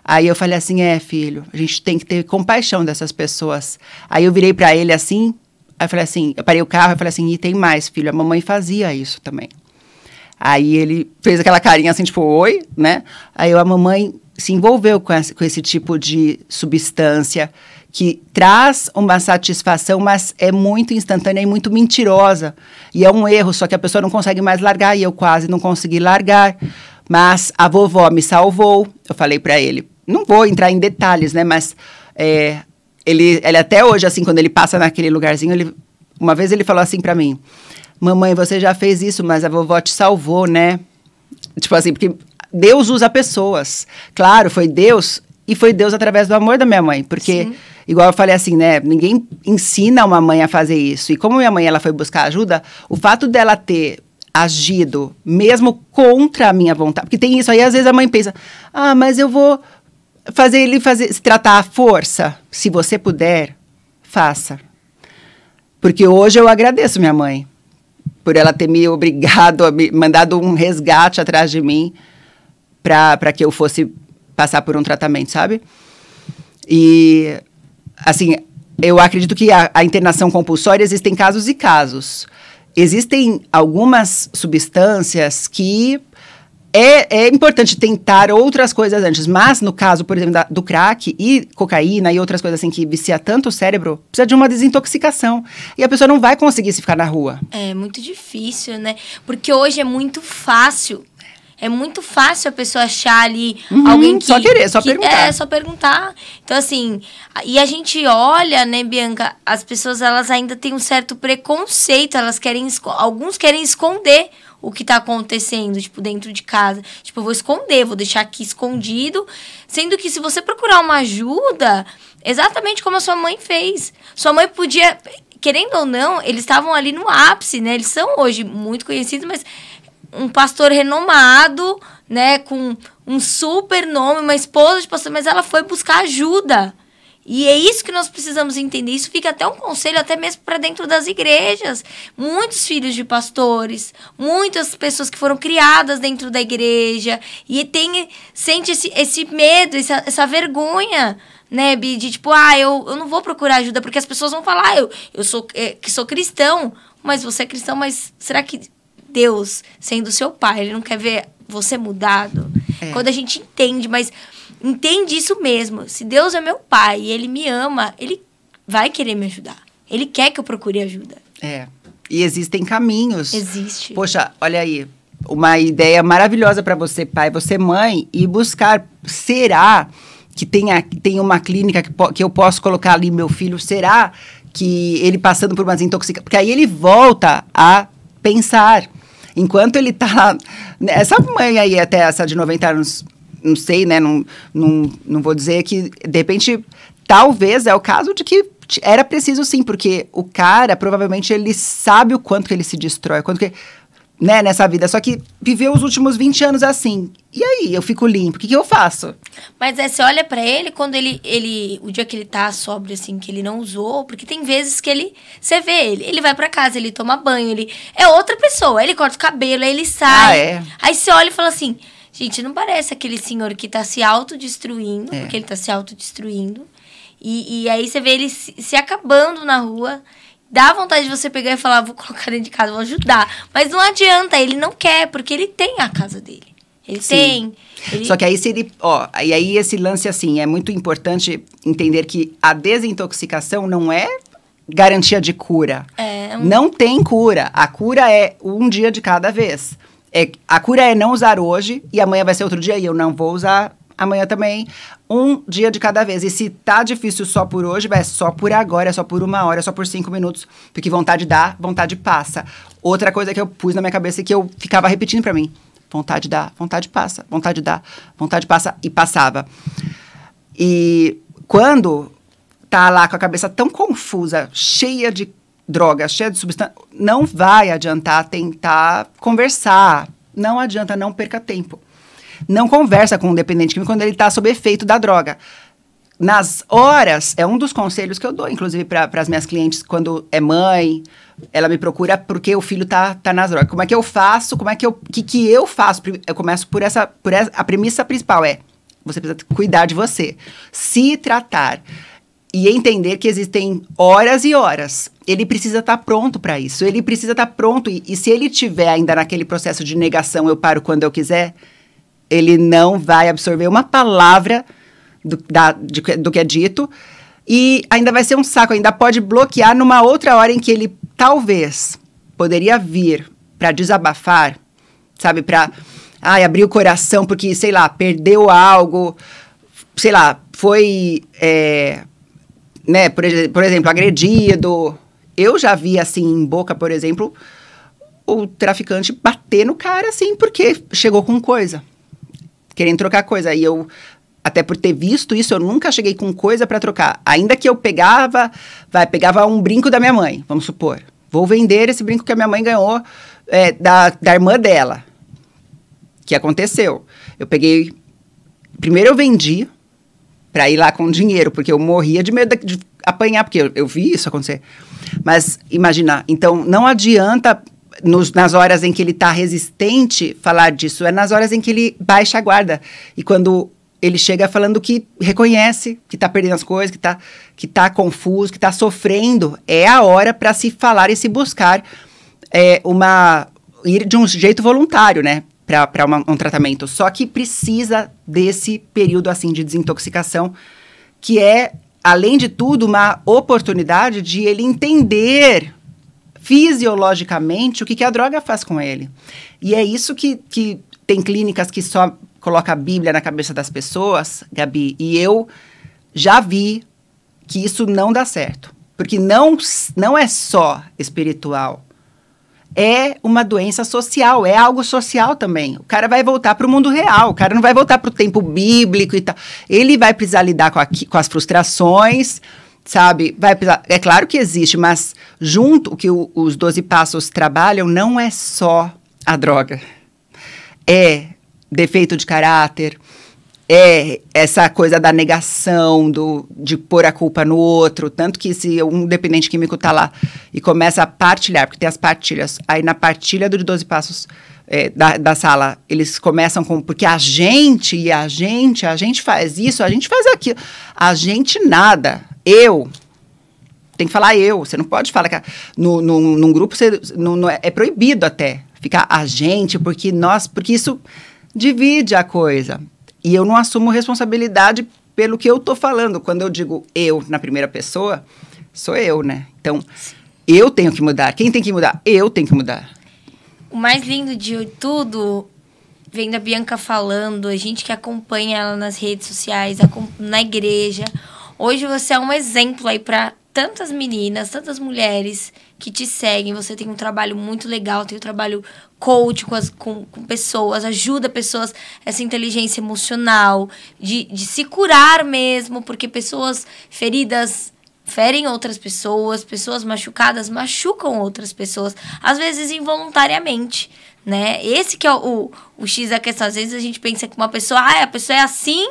Aí eu falei assim: é, filho, a gente tem que ter compaixão dessas pessoas. Aí eu virei para ele assim, aí eu falei assim: eu parei o carro e falei assim: e tem mais, filho, a mamãe fazia isso também. Aí ele fez aquela carinha assim, tipo, oi, né? Aí a mamãe se envolveu com, com esse tipo de substância que traz uma satisfação, mas é muito instantânea e muito mentirosa. E é um erro, só que a pessoa não consegue mais largar, e eu quase não consegui largar. Mas a vovó me salvou, eu falei para ele não vou entrar em detalhes, né? Mas é, ele, ele até hoje, assim, quando ele passa naquele lugarzinho, ele, uma vez ele falou assim para mim: Mamãe, você já fez isso, mas a vovó te salvou, né? Tipo assim, porque Deus usa pessoas. Claro, foi Deus, e foi Deus através do amor da minha mãe, porque. Sim. Igual eu falei assim, né? Ninguém ensina uma mãe a fazer isso. E como minha mãe ela foi buscar ajuda, o fato dela ter agido, mesmo contra a minha vontade. Porque tem isso aí, às vezes a mãe pensa: ah, mas eu vou fazer ele fazer, se tratar à força, se você puder, faça. Porque hoje eu agradeço minha mãe por ela ter me obrigado, a me, mandado um resgate atrás de mim para que eu fosse passar por um tratamento, sabe? E, assim, eu acredito que a, a internação compulsória existem casos e casos. Existem algumas substâncias que é, é importante tentar outras coisas antes, mas no caso, por exemplo, da, do crack e cocaína e outras coisas assim que vicia tanto o cérebro, precisa de uma desintoxicação. E a pessoa não vai conseguir se ficar na rua. É muito difícil, né? Porque hoje é muito fácil. É muito fácil a pessoa achar ali uhum, alguém que. Só querer, só que, perguntar. É, só perguntar. Então, assim, e a gente olha, né, Bianca, as pessoas elas ainda têm um certo preconceito, elas querem. Alguns querem esconder o que tá acontecendo, tipo, dentro de casa. Tipo, eu vou esconder, vou deixar aqui escondido. Sendo que se você procurar uma ajuda, exatamente como a sua mãe fez. Sua mãe podia, querendo ou não, eles estavam ali no ápice, né? Eles são hoje muito conhecidos, mas um pastor renomado, né, com um super nome, uma esposa de pastor, mas ela foi buscar ajuda. E é isso que nós precisamos entender. Isso fica até um conselho, até mesmo para dentro das igrejas. Muitos filhos de pastores, muitas pessoas que foram criadas dentro da igreja e tem, sente esse, esse medo, essa, essa vergonha né, Bi, de tipo, ah, eu, eu não vou procurar ajuda, porque as pessoas vão falar, ah, eu, eu sou, é, que sou cristão, mas você é cristão, mas será que Deus, sendo seu pai, ele não quer ver você mudado? É. Quando a gente entende, mas Entende isso mesmo. Se Deus é meu pai e ele me ama, ele vai querer me ajudar. Ele quer que eu procure ajuda. É. E existem caminhos. Existe. Poxa, olha aí. Uma ideia maravilhosa para você, pai, você, mãe, e buscar. Será que tem, a, tem uma clínica que, que eu posso colocar ali meu filho? Será que ele passando por umas intoxicações? Porque aí ele volta a pensar. Enquanto ele tá lá. Né, essa mãe aí, até essa de 90 anos, não sei, né? Não, não, não vou dizer que, de repente, talvez é o caso de que era preciso sim, porque o cara, provavelmente, ele sabe o quanto que ele se destrói, quanto que né, nessa vida. Só que viveu os últimos 20 anos assim. E aí, eu fico limpo, o que, que eu faço? Mas é, você olha para ele quando ele, ele. O dia que ele tá sóbrio, assim, que ele não usou, porque tem vezes que ele. Você vê ele, ele vai para casa, ele toma banho, ele. É outra pessoa, ele corta o cabelo, aí ele sai. Ah, é? Aí você olha e fala assim. Gente, não parece aquele senhor que tá se autodestruindo, é. porque ele tá se autodestruindo. E, e aí você vê ele se, se acabando na rua. Dá vontade de você pegar e falar, vou colocar dentro de casa, vou ajudar. Mas não adianta, ele não quer, porque ele tem a casa dele. Ele Sim. tem. Ele... Só que aí se ele, ó, e aí esse lance assim, é muito importante entender que a desintoxicação não é garantia de cura. É, é um... Não tem cura. A cura é um dia de cada vez é, a cura é não usar hoje e amanhã vai ser outro dia e eu não vou usar amanhã também. Um dia de cada vez. E se tá difícil só por hoje, vai é só por agora, é só por uma hora, é só por cinco minutos. Porque vontade dá, vontade passa. Outra coisa que eu pus na minha cabeça e que eu ficava repetindo para mim: vontade dá, vontade passa, vontade dá, vontade passa e passava. E quando tá lá com a cabeça tão confusa, cheia de droga cheia de substância, não vai adiantar tentar conversar. Não adianta, não perca tempo. Não conversa com o um dependente químico quando ele está sob efeito da droga. Nas horas, é um dos conselhos que eu dou, inclusive, para as minhas clientes, quando é mãe, ela me procura porque o filho tá, tá nas drogas. Como é que eu faço? Como é que eu. que, que eu faço? Eu começo por essa, por essa. A premissa principal é: você precisa cuidar de você, se tratar e entender que existem horas e horas. Ele precisa estar tá pronto para isso. Ele precisa estar tá pronto. E, e, se ele tiver ainda naquele processo de negação, eu paro quando eu quiser, ele não vai absorver uma palavra do, da, de, do que é dito. E ainda vai ser um saco, ainda pode bloquear numa outra hora em que ele talvez poderia vir para desabafar, sabe? Para abrir o coração porque, sei lá, perdeu algo, sei lá, foi. É, né, por, por exemplo, agredido. Eu já vi, assim, em Boca, por exemplo, o traficante bater no cara, assim, porque chegou com coisa. Querendo trocar coisa. E eu, até por ter visto isso, eu nunca cheguei com coisa para trocar. Ainda que eu pegava, vai, pegava um brinco da minha mãe, vamos supor. Vou vender esse brinco que a minha mãe ganhou é, da, da irmã dela. Que aconteceu. Eu peguei. Primeiro eu vendi para ir lá com dinheiro, porque eu morria de medo de apanhar, porque eu, eu vi isso acontecer. Mas imaginar, então não adianta nos, nas horas em que ele está resistente falar disso, é nas horas em que ele baixa a guarda. E quando ele chega falando que reconhece que está perdendo as coisas, que está que tá confuso, que está sofrendo, é a hora para se falar e se buscar é, uma ir de um jeito voluntário, né? para um tratamento. Só que precisa desse período assim de desintoxicação, que é, além de tudo, uma oportunidade de ele entender fisiologicamente o que, que a droga faz com ele. E é isso que, que tem clínicas que só coloca a Bíblia na cabeça das pessoas, Gabi, e eu já vi que isso não dá certo. Porque não, não é só espiritual é uma doença social, é algo social também. O cara vai voltar para o mundo real, o cara não vai voltar para o tempo bíblico e tal. Ele vai precisar lidar com, a, com as frustrações, sabe? Vai precisar, é claro que existe, mas junto o que o, os 12 passos trabalham não é só a droga. É defeito de caráter, é essa coisa da negação, do, de pôr a culpa no outro. Tanto que se um dependente químico está lá e começa a partilhar, porque tem as partilhas, aí na partilha do de 12 passos é, da, da, sala, eles começam com porque a gente e a gente, a gente faz isso, a gente faz aquilo, a gente nada. Eu. Tem que falar eu. Você não pode falar que. No, no, num grupo você, no, no, é proibido até ficar a gente, porque nós. Porque isso divide a coisa. E eu não assumo responsabilidade pelo que eu tô falando. Quando eu digo eu na primeira pessoa, sou eu, né? Então, eu tenho que mudar. Quem tem que mudar? Eu tenho que mudar. O mais lindo de tudo, vendo a Bianca falando, a gente que acompanha ela nas redes sociais, na igreja. Hoje você é um exemplo aí para tantas meninas, tantas mulheres que te seguem. Você tem um trabalho muito legal, tem um trabalho coach com, as, com, com pessoas, ajuda pessoas, essa inteligência emocional, de, de se curar mesmo, porque pessoas feridas ferem outras pessoas, pessoas machucadas machucam outras pessoas, às vezes involuntariamente, né? Esse que é o, o, o X da questão. Às vezes a gente pensa que uma pessoa, ah, a pessoa é assim,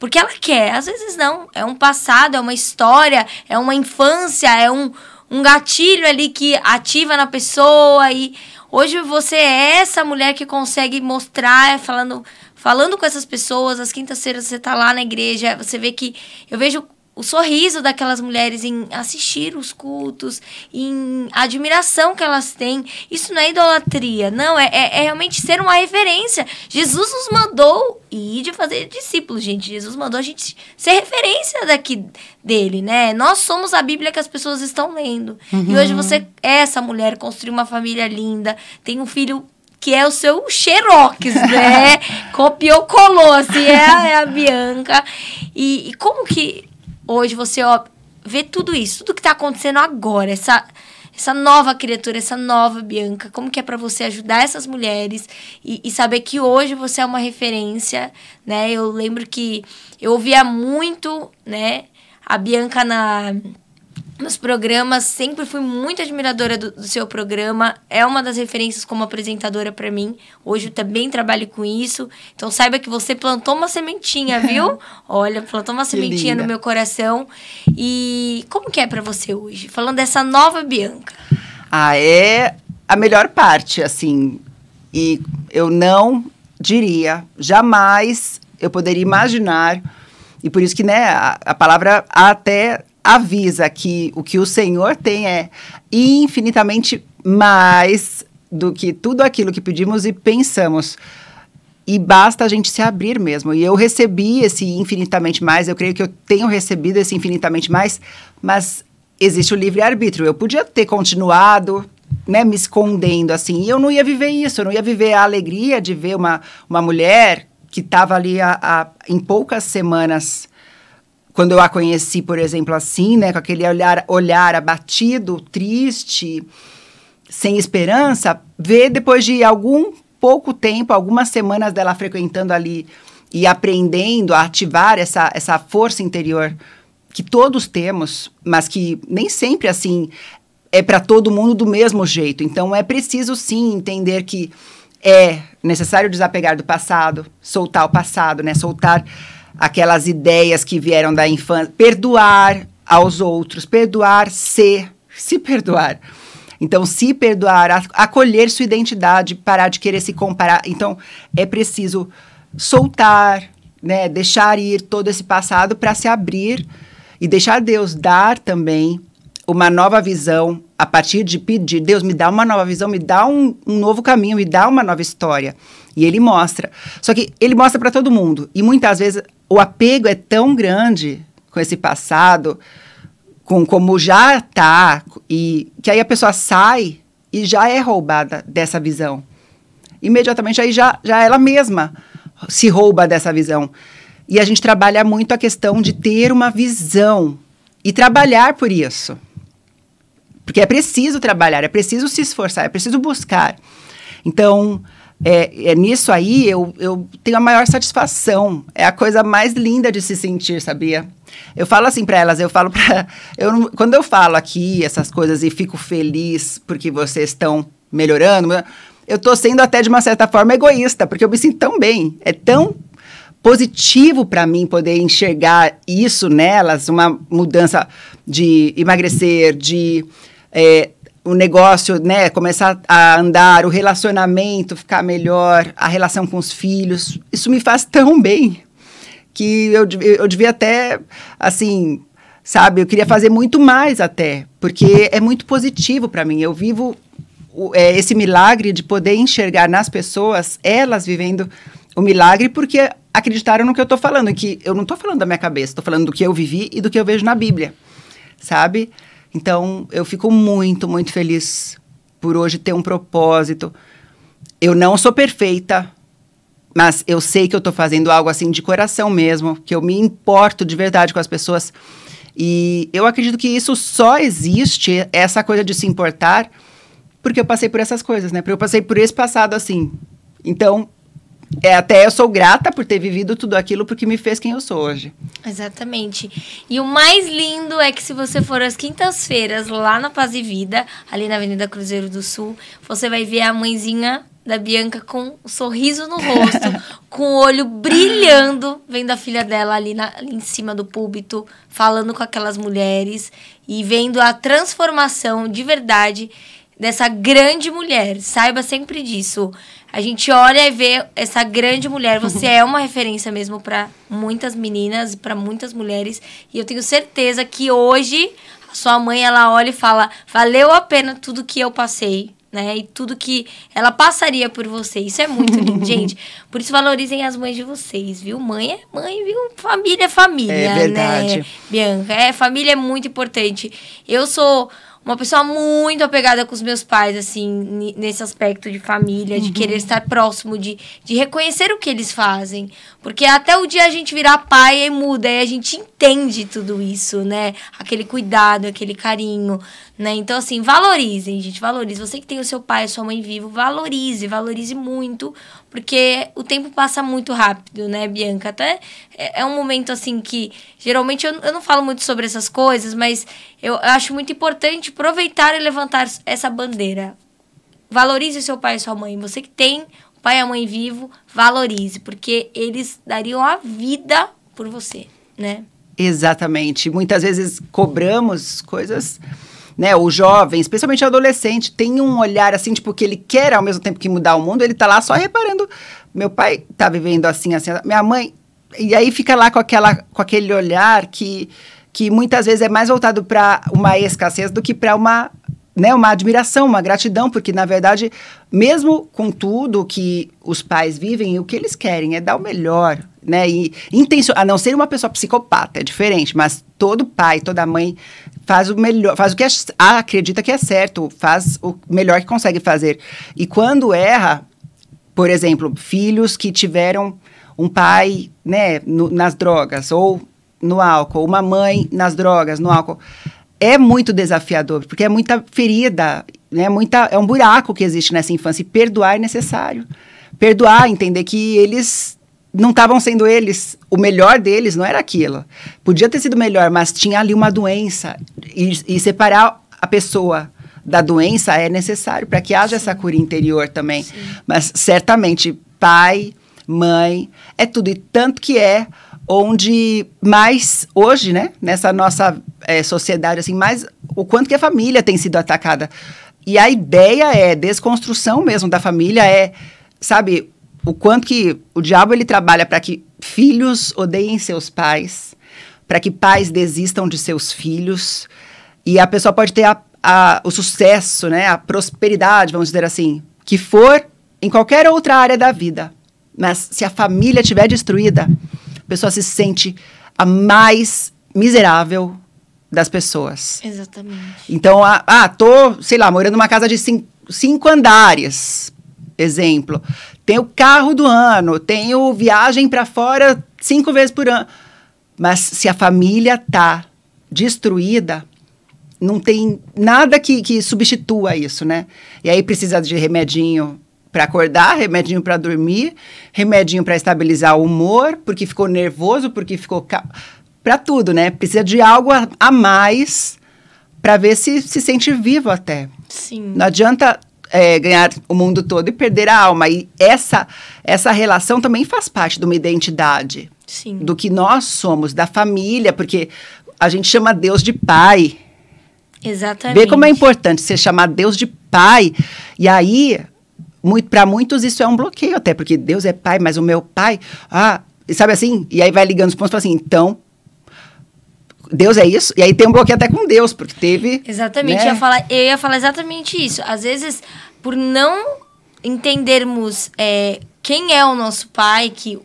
porque ela quer, às vezes não. É um passado, é uma história, é uma infância, é um, um gatilho ali que ativa na pessoa e hoje você é essa mulher que consegue mostrar é falando falando com essas pessoas, às quintas-feiras você tá lá na igreja, você vê que eu vejo o sorriso daquelas mulheres em assistir os cultos, em admiração que elas têm. Isso não é idolatria, não, é, é, é realmente ser uma referência. Jesus nos mandou ir de fazer discípulos, gente. Jesus mandou a gente ser referência daqui dele, né? Nós somos a Bíblia que as pessoas estão lendo. Uhum. E hoje você é essa mulher, construiu uma família linda, tem um filho que é o seu xerox, né? Copiou, colou, assim, é, é a Bianca. E, e, como que Hoje você ó, vê tudo isso, tudo que está acontecendo agora, essa essa nova criatura, essa nova Bianca, como que é para você ajudar essas mulheres e, e, saber que hoje você é uma referência, né? Eu lembro que eu ouvia muito, né, a Bianca na nos programas, sempre fui muito admiradora do, do, seu programa, é uma das referências como apresentadora para mim. Hoje eu também trabalho com isso. Então saiba que você plantou uma sementinha, viu? Olha, plantou uma sementinha no meu coração. E como que é para você hoje, falando dessa nova Bianca? Ah, é a melhor parte, assim. E eu não diria, jamais eu poderia imaginar e por isso que, né, a, a palavra até avisa que o que o Senhor tem é infinitamente mais do que tudo aquilo que pedimos e pensamos. E basta a gente se abrir mesmo. E eu recebi esse infinitamente mais, eu creio que eu tenho recebido esse infinitamente mais, mas existe o livre-arbítrio. Eu podia ter continuado né, me escondendo assim, e eu não ia viver isso, eu não ia viver a alegria de ver uma, uma mulher que estava ali a, a, em poucas semanas quando eu a conheci, por exemplo, assim, né, com aquele olhar, olhar abatido, triste, sem esperança, ver depois de algum pouco tempo, algumas semanas dela frequentando ali e aprendendo a ativar essa, essa força interior que todos temos, mas que nem sempre assim é para todo mundo do mesmo jeito. Então é preciso sim entender que é necessário desapegar do passado, soltar o passado, né, soltar aquelas ideias que vieram da infância, perdoar aos outros, perdoar-se, se perdoar. Então, se perdoar, acolher sua identidade, parar de querer se comparar. Então, é preciso soltar, né, deixar ir todo esse passado para se abrir e deixar Deus dar também uma nova visão a partir de pedir, Deus me dá uma nova visão, me dá um, um novo caminho, me dá uma nova história. E ele mostra. Só que ele mostra para todo mundo. E muitas vezes o apego é tão grande com esse passado, com como já tá, e que aí a pessoa sai e já é roubada dessa visão. Imediatamente aí já, já ela mesma se rouba dessa visão. E a gente trabalha muito a questão de ter uma visão e trabalhar por isso. Porque é preciso trabalhar, é preciso se esforçar, é preciso buscar. Então, é, é, nisso aí eu, eu tenho a maior satisfação. É a coisa mais linda de se sentir, sabia? Eu falo assim para elas, eu falo para eu quando eu falo aqui essas coisas e fico feliz porque vocês estão melhorando, eu tô sendo até de uma certa forma egoísta, porque eu me sinto tão bem, é tão positivo para mim poder enxergar isso nelas, uma mudança de emagrecer, de é, o negócio, né, começar a andar, o relacionamento ficar melhor, a relação com os filhos, isso me faz tão bem que eu, eu devia até, assim, sabe, eu queria fazer muito mais até, porque é muito positivo para mim. Eu vivo o, é, esse milagre de poder enxergar nas pessoas, elas vivendo o milagre, porque acreditaram no que eu estou falando, que eu não estou falando da minha cabeça, estou falando do que eu vivi e do que eu vejo na Bíblia, sabe? Então, eu fico muito, muito feliz por hoje ter um propósito. Eu não sou perfeita, mas eu sei que eu estou fazendo algo assim de coração mesmo, que eu me importo de verdade com as pessoas. E eu acredito que isso só existe, essa coisa de se importar, porque eu passei por essas coisas, né? Porque eu passei por esse passado assim. Então, é, até eu sou grata por ter vivido tudo aquilo porque me fez quem eu sou hoje. Exatamente. E o mais lindo é que se você for às quintas-feiras lá na Paz e Vida, ali na Avenida Cruzeiro do Sul, você vai ver a mãezinha da Bianca com um sorriso no rosto, com o olho brilhando, vendo a filha dela ali, na, ali em cima do púlpito, falando com aquelas mulheres e vendo a transformação de verdade dessa grande mulher. Saiba sempre disso a gente olha e vê essa grande mulher. Você é uma referência mesmo para muitas meninas, para muitas mulheres. E eu tenho certeza que hoje a sua mãe ela olha e fala: valeu a pena tudo que eu passei. Né, e tudo que ela passaria por você. Isso é muito lindo, gente. Por isso valorizem as mães de vocês, viu? Mãe é mãe, viu? Família é família, é verdade. né? Bianca, é família é muito importante. Eu sou uma pessoa muito apegada com os meus pais, assim, nesse aspecto de família, uhum. de querer estar próximo, de, de reconhecer o que eles fazem. Porque até o dia a gente virar pai e muda, e a gente entende tudo isso, né? Aquele cuidado, aquele carinho. Né? Então, assim, valorizem, gente, valorize. Você que tem o seu pai, a sua mãe vivo, valorize, valorize muito, porque o tempo passa muito rápido, né, Bianca? Até é, é um momento, assim, que geralmente eu, eu não falo muito sobre essas coisas, mas eu, eu acho muito importante aproveitar e levantar essa bandeira. Valorize o seu pai e sua mãe. Você que tem o pai e a mãe vivo, valorize, porque eles dariam a vida por você, né? Exatamente. Muitas vezes cobramos coisas né, o jovem, especialmente o adolescente, tem um olhar assim, tipo, que ele quer ao mesmo tempo que mudar o mundo, ele tá lá só reparando, meu pai tá vivendo assim, assim, assim minha mãe, e aí fica lá com, aquela, com aquele olhar que, que muitas vezes é mais voltado para uma escassez do que para uma né, uma admiração, uma gratidão, porque na verdade, mesmo com tudo que os pais vivem, o que eles querem é dar o melhor, né? E intenso, a não ser uma pessoa psicopata, é diferente, mas todo pai, toda mãe faz o melhor, faz o que é, acredita que é certo, faz o melhor que consegue fazer. E quando erra, por exemplo, filhos que tiveram um pai, né, no, nas drogas ou no álcool, uma mãe nas drogas, no álcool, é muito desafiador, porque é muita ferida, né? Muita, é um buraco que existe nessa infância. E perdoar é necessário. Perdoar, entender que eles não estavam sendo eles, o melhor deles não era aquilo. Podia ter sido melhor, mas tinha ali uma doença. E, e separar a pessoa da doença é necessário para que haja Sim. essa cura interior também. Sim. Mas certamente, pai, mãe, é tudo. E tanto que é onde mais hoje, né, nessa nossa é, sociedade, assim, mais o quanto que a família tem sido atacada. E a ideia é desconstrução mesmo da família, é, sabe, o quanto que o diabo ele trabalha para que filhos odeiem seus pais, para que pais desistam de seus filhos, e a pessoa pode ter a, a, o sucesso, né, a prosperidade, vamos dizer assim, que for em qualquer outra área da vida. Mas se a família estiver destruída, pessoa se sente a mais miserável das pessoas. Exatamente. Então, ah, ah tô, sei lá, morando numa casa de cinco, cinco andares, exemplo. Tenho carro do ano, tenho viagem para fora cinco vezes por ano. Mas se a família tá destruída, não tem nada que, que substitua isso, né? E aí precisa de remedinho para acordar, remedinho para dormir, remedinho para estabilizar o humor, porque ficou nervoso, porque ficou ca... para tudo, né? Precisa de algo a, a mais para ver se se sente vivo até. Sim. Não adianta é, ganhar o mundo todo e perder a alma. E essa essa relação também faz parte de uma identidade. Sim. Do que nós somos, da família, porque a gente chama Deus de pai. Exatamente. Vê como é importante você chamar Deus de pai. E aí, muito, para muitos isso é um bloqueio até, porque Deus é pai, mas o meu pai, ah, sabe assim? E aí vai ligando os pontos e fala assim, então, Deus é isso? E aí tem um bloqueio até com Deus, porque teve... Exatamente, né? eu, ia falar, eu ia falar exatamente isso. Às vezes, por não entendermos é, quem é o nosso pai, que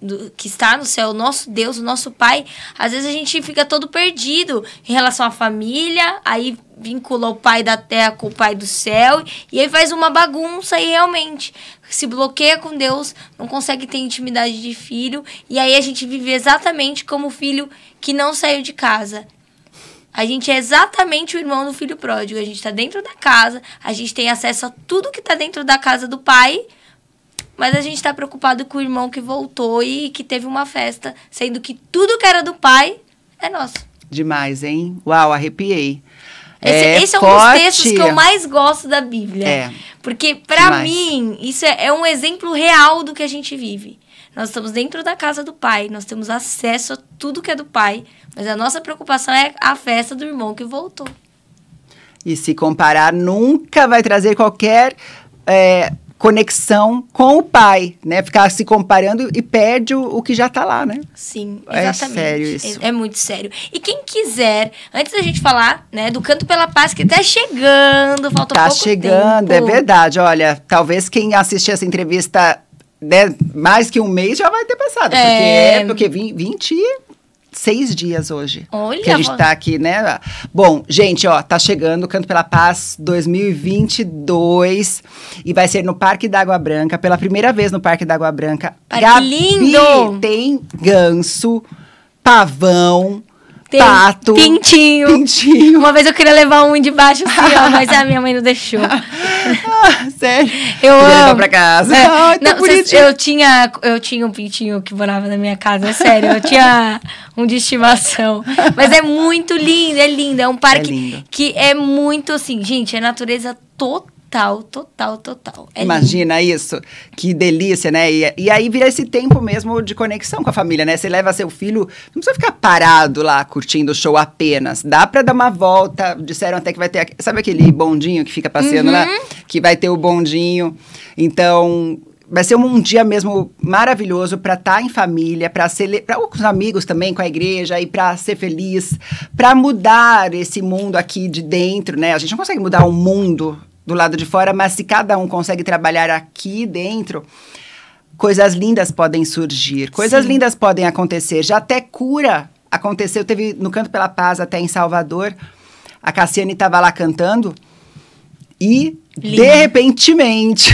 do, que está no céu, o nosso Deus, o nosso Pai, às vezes a gente fica todo perdido em relação à família, aí vincula o Pai da terra com o Pai do céu, e aí faz uma bagunça e realmente se bloqueia com Deus, não consegue ter intimidade de filho, e aí a gente vive exatamente como o filho que não saiu de casa. A gente é exatamente o irmão do filho pródigo. A gente está dentro da casa, a gente tem acesso a tudo que está dentro da casa do pai, mas a gente está preocupado com o irmão que voltou e que teve uma festa, sendo que tudo que era do pai é nosso. Demais, hein? Uau, arrepiei. Esse é, esse é um forte. dos textos que eu mais gosto da Bíblia. É. Porque, para mim, isso é, é um exemplo real do que a gente vive. Nós estamos dentro da casa do pai, nós temos acesso a tudo que é do pai, mas a nossa preocupação é a festa do irmão que voltou. E se comparar, nunca vai trazer qualquer é, conexão com o pai, né? Ficar se comparando e perde o, o que já está lá, né? Sim, exatamente. É sério isso. É, é, muito sério. E quem quiser, antes da gente falar, né, do Canto pela Paz, que está chegando, falta tá um pouco chegando, é tempo. é verdade. Olha, talvez quem assistir essa entrevista né, mais que um mês já vai ter passado. É... Porque é, porque 20 seis dias hoje. Olha! Que a gente tá aqui, né? Bom, gente, ó, tá chegando o Canto pela Paz 2022 e vai ser no Parque da Água Branca, pela primeira vez no Parque da Água Branca. Que lindo! Tem ganso, pavão, tem Tato. Pintinho. Pintinho. Uma vez eu queria levar um de baixo assim, ó, mas a minha mãe não deixou. ah, sério? Eu queria amo. levar pra casa. É, Ai, ah, tá não, eu, tinha, eu tinha um pintinho que morava na minha casa, é sério. Eu tinha um de estimação. Mas é muito lindo, é lindo. É um é parque é que é muito assim, gente, é natureza total total, total, total. É Imagina lindo. isso, que delícia, né? E, e, aí vira esse tempo mesmo de conexão com a família, né? Você leva seu filho, não precisa ficar parado lá curtindo o show apenas. Dá para dar uma volta. Disseram até que vai ter, sabe aquele bondinho que fica passeando uhum. lá, que vai ter o bondinho. Então, vai ser um, um dia mesmo maravilhoso para estar tá em família, para celebrar com os amigos também, com a igreja e para ser feliz, para mudar esse mundo aqui de dentro, né? A gente não consegue mudar o mundo do lado de fora, mas se cada um consegue trabalhar aqui dentro, coisas lindas podem surgir, coisas Sim. lindas podem acontecer. Já até cura aconteceu, teve no Canto pela Paz, até em Salvador, a Cassiane estava lá cantando e, Lindo. de repentemente,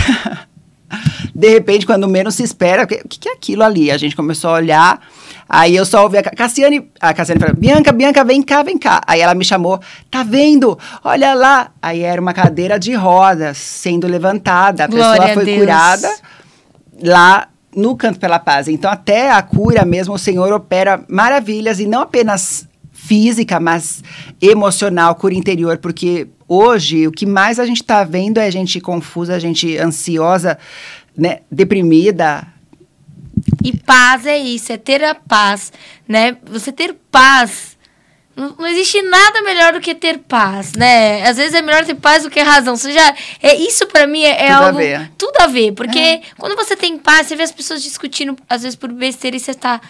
de repente, quando menos se espera, o que, que é aquilo ali? A gente começou a olhar Aí eu só ouvi a Cassiane, a Cassiane falou, Bianca, Bianca, vem cá, vem cá. Aí ela me chamou, tá vendo? Olha lá. Aí era uma cadeira de rodas sendo levantada, a Glória pessoa foi curada lá no Canto pela Paz. Então até a cura mesmo, o Senhor opera maravilhas e não apenas física, mas emocional, cura interior, porque hoje o que mais a gente está vendo é a gente confusa, a gente ansiosa, né, deprimida, e paz é isso, é ter a paz, né? Você ter paz. Não, existe nada melhor do que ter paz, né? Às vezes é melhor ter paz do que razão. Você já, é, isso para mim é, é tudo algo. A ver. Tudo a ver. Porque é. quando você tem paz, você vê as pessoas discutindo, às vezes por besteira, e você tá.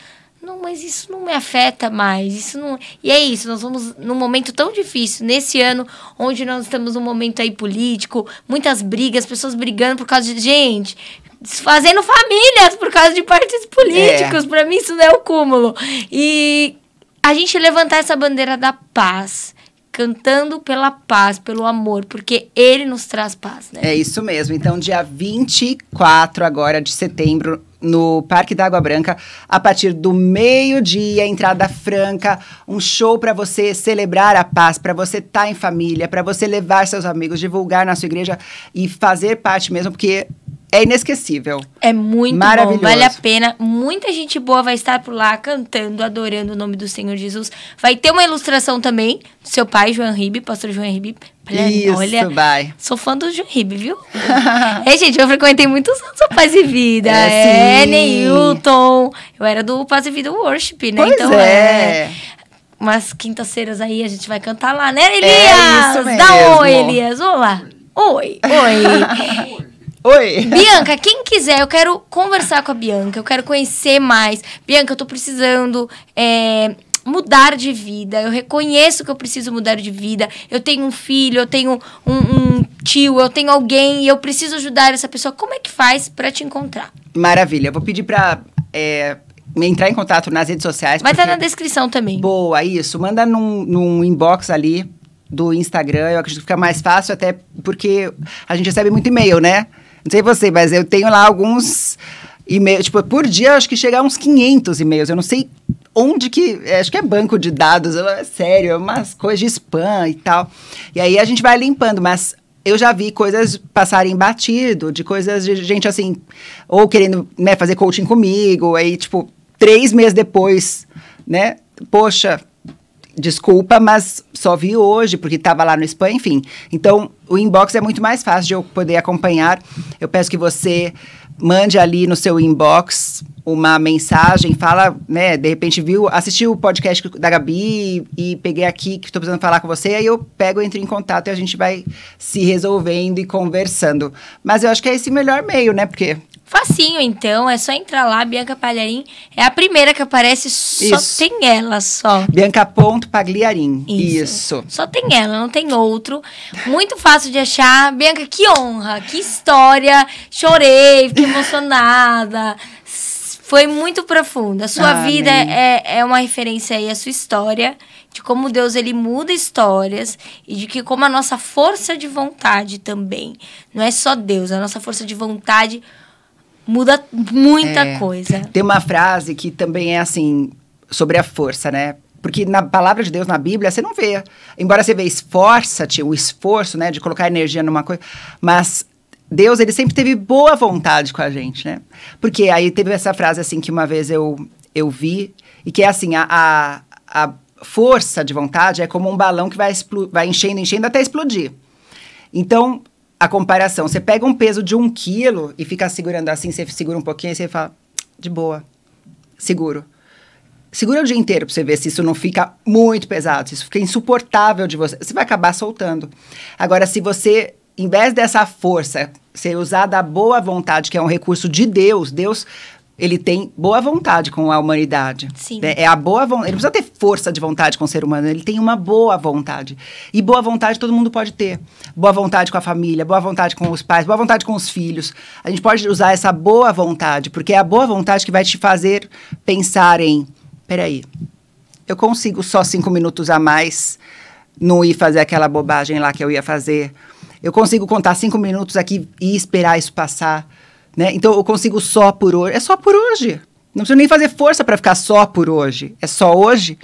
Não, mas isso não me afeta mais. Isso não. E é isso, nós vamos num momento tão difícil, nesse ano, onde nós estamos num momento aí político, muitas brigas, pessoas brigando por causa de. Gente, desfazendo famílias por causa de partidos políticos. É. Para mim, isso não é o cúmulo. E a gente levantar essa bandeira da paz cantando pela paz, pelo amor, porque ele nos traz paz, né? É isso mesmo. Então, dia 24 agora de setembro, no Parque da Água Branca, a partir do meio-dia, entrada franca, um show para você celebrar a paz, para você estar tá em família, para você levar seus amigos, divulgar na sua igreja e fazer parte mesmo, porque é inesquecível. É muito Maravilhoso. bom, vale a pena. Muita gente boa vai estar por lá cantando, adorando o nome do Senhor Jesus. Vai ter uma ilustração também do seu pai, João Ribe, pastor João Ribe. Isso, olha, vai. Sou fã do João Ribe, viu? é, gente, eu frequentei muitos anos o Paz e Vida. É, é Neilton. Eu era do Paz e Vida Worship, né? Pois então, é. é umas quintas-feiras aí a gente vai cantar lá, né, é Elias? É isso mesmo. Dá um oi, Elias. Olá. Oi, oi. Oi! Bianca, quem quiser, eu quero conversar com a Bianca, eu quero conhecer mais. Bianca, eu tô precisando é, mudar de vida, eu reconheço que eu preciso mudar de vida. Eu tenho um filho, eu tenho um, um tio, eu tenho alguém e eu preciso ajudar essa pessoa. Como é que faz para te encontrar? Maravilha, eu vou pedir pra. É entrar em contato nas redes sociais. Vai estar tá na descrição também. Boa, isso. Manda num, num inbox ali do Instagram. Eu acredito que fica mais fácil, até porque a gente recebe muito e-mail, né? Não sei você, mas eu tenho lá alguns e-mails. Tipo, por dia acho que chega a uns 500 e-mails. Eu não sei onde que. É, acho que é banco de dados, é sério, é umas coisas de spam e tal. E aí a gente vai limpando, mas eu já vi coisas passarem batido, de coisas de gente assim, ou querendo né, fazer coaching comigo, aí, tipo, três meses depois, né? Poxa, desculpa, mas só vi hoje, porque estava lá no spam, enfim. Então, o inbox é muito mais fácil de eu poder acompanhar. Eu peço que você mande ali no seu inbox uma mensagem, fala, né, de repente viu, assistiu o podcast da Gabi e, e peguei aqui que estou precisando falar com você, aí eu pego, entro em contato e a gente vai se resolvendo e conversando. Mas eu acho que é esse melhor meio, né? Porque Facinho, então, é só entrar lá, Bianca Palharim é a primeira que aparece, só Isso. tem ela só. Bianca.pagliarim. Isso. Isso. Só tem ela, não tem outro. Muito fácil de achar. Bianca, que honra, que história. Chorei, fiquei emocionada. Foi muito profunda. A sua Amém. vida é, é uma referência aí, a sua história de como Deus ele muda histórias e de que como a nossa força de vontade também não é só Deus, a nossa força de vontade muda muita é. coisa. Tem uma frase que também é assim, sobre a força, né? Porque na palavra de Deus, na Bíblia, você não vê. Embora você vê esforça-te, o esforço, né, de colocar energia numa coisa, mas Deus, ele sempre teve boa vontade com a gente, né? Porque aí teve essa frase assim que uma vez eu eu vi e que é assim, a, a, a força de vontade é como um balão que vai, vai enchendo, enchendo até explodir. Então, a comparação. Você pega um peso de um quilo e fica segurando assim, você segura um pouquinho e você fala, de boa, seguro. Segura o dia inteiro pra você ver se isso não fica muito pesado, se isso fica insuportável de você. Você vai acabar soltando. Agora, se você, em vez dessa força, você usar da boa vontade, que é um recurso de Deus, Deus ele tem boa vontade com a humanidade. Sim. É, é a boa vontade. Ele não precisa ter força de vontade com o ser humano, ele tem uma boa vontade. E boa vontade todo mundo pode ter. Boa vontade com a família, boa vontade com os pais, boa vontade com os filhos. A gente pode usar essa boa vontade, porque é a boa vontade que vai te fazer pensar em: peraí, eu consigo só cinco minutos a mais não ir fazer aquela bobagem lá que eu ia fazer. Eu consigo contar cinco minutos aqui e esperar isso passar né? Então eu consigo só por hoje. É só por hoje. Não preciso nem fazer força para ficar só por hoje. É só hoje.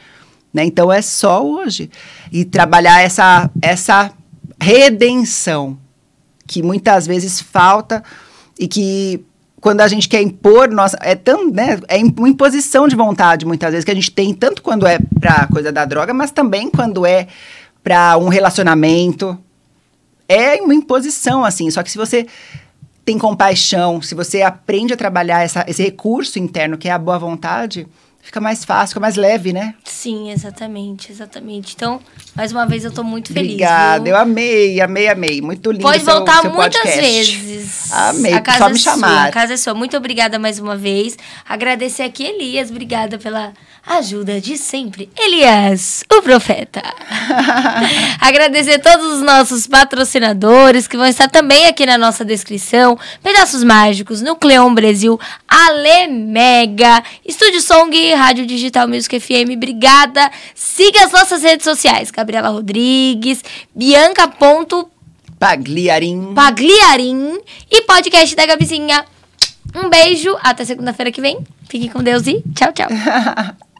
Né? Então é só hoje. E trabalhar essa, essa redenção que muitas vezes falta e que quando a gente quer impor nossa é tão né é uma imposição de vontade muitas vezes que a gente tem tanto quando é para coisa da droga mas também quando é para um relacionamento é uma imposição assim só que se você tem compaixão, se você aprende a trabalhar essa, esse recurso interno que é a boa vontade, fica mais fácil, fica mais leve, né? Sim, exatamente, exatamente. Então, mais uma vez eu tô muito feliz. Obrigada, viu? eu amei, amei, amei. Muito lindo. Pode seu, voltar seu muitas podcast. vezes. Amei, a casa só me chamar. Sua, a casa é sua. Muito obrigada mais uma vez. Agradecer aqui, Elias, obrigada pela ajuda de sempre, Elias, o profeta. Agradecer todos os nossos patrocinadores que vão estar também aqui na nossa descrição: Pedaços Mágicos, Nucleon Brasil, Ale Mega, Estúdio Song, Rádio Digital Music FM. Obrigada. Siga as nossas redes sociais: Gabriela Rodrigues, Bianca. Pagliarim. Pagliarim e podcast da Gabizinha. Um beijo, até segunda-feira que vem. Fique com Deus e tchau, tchau.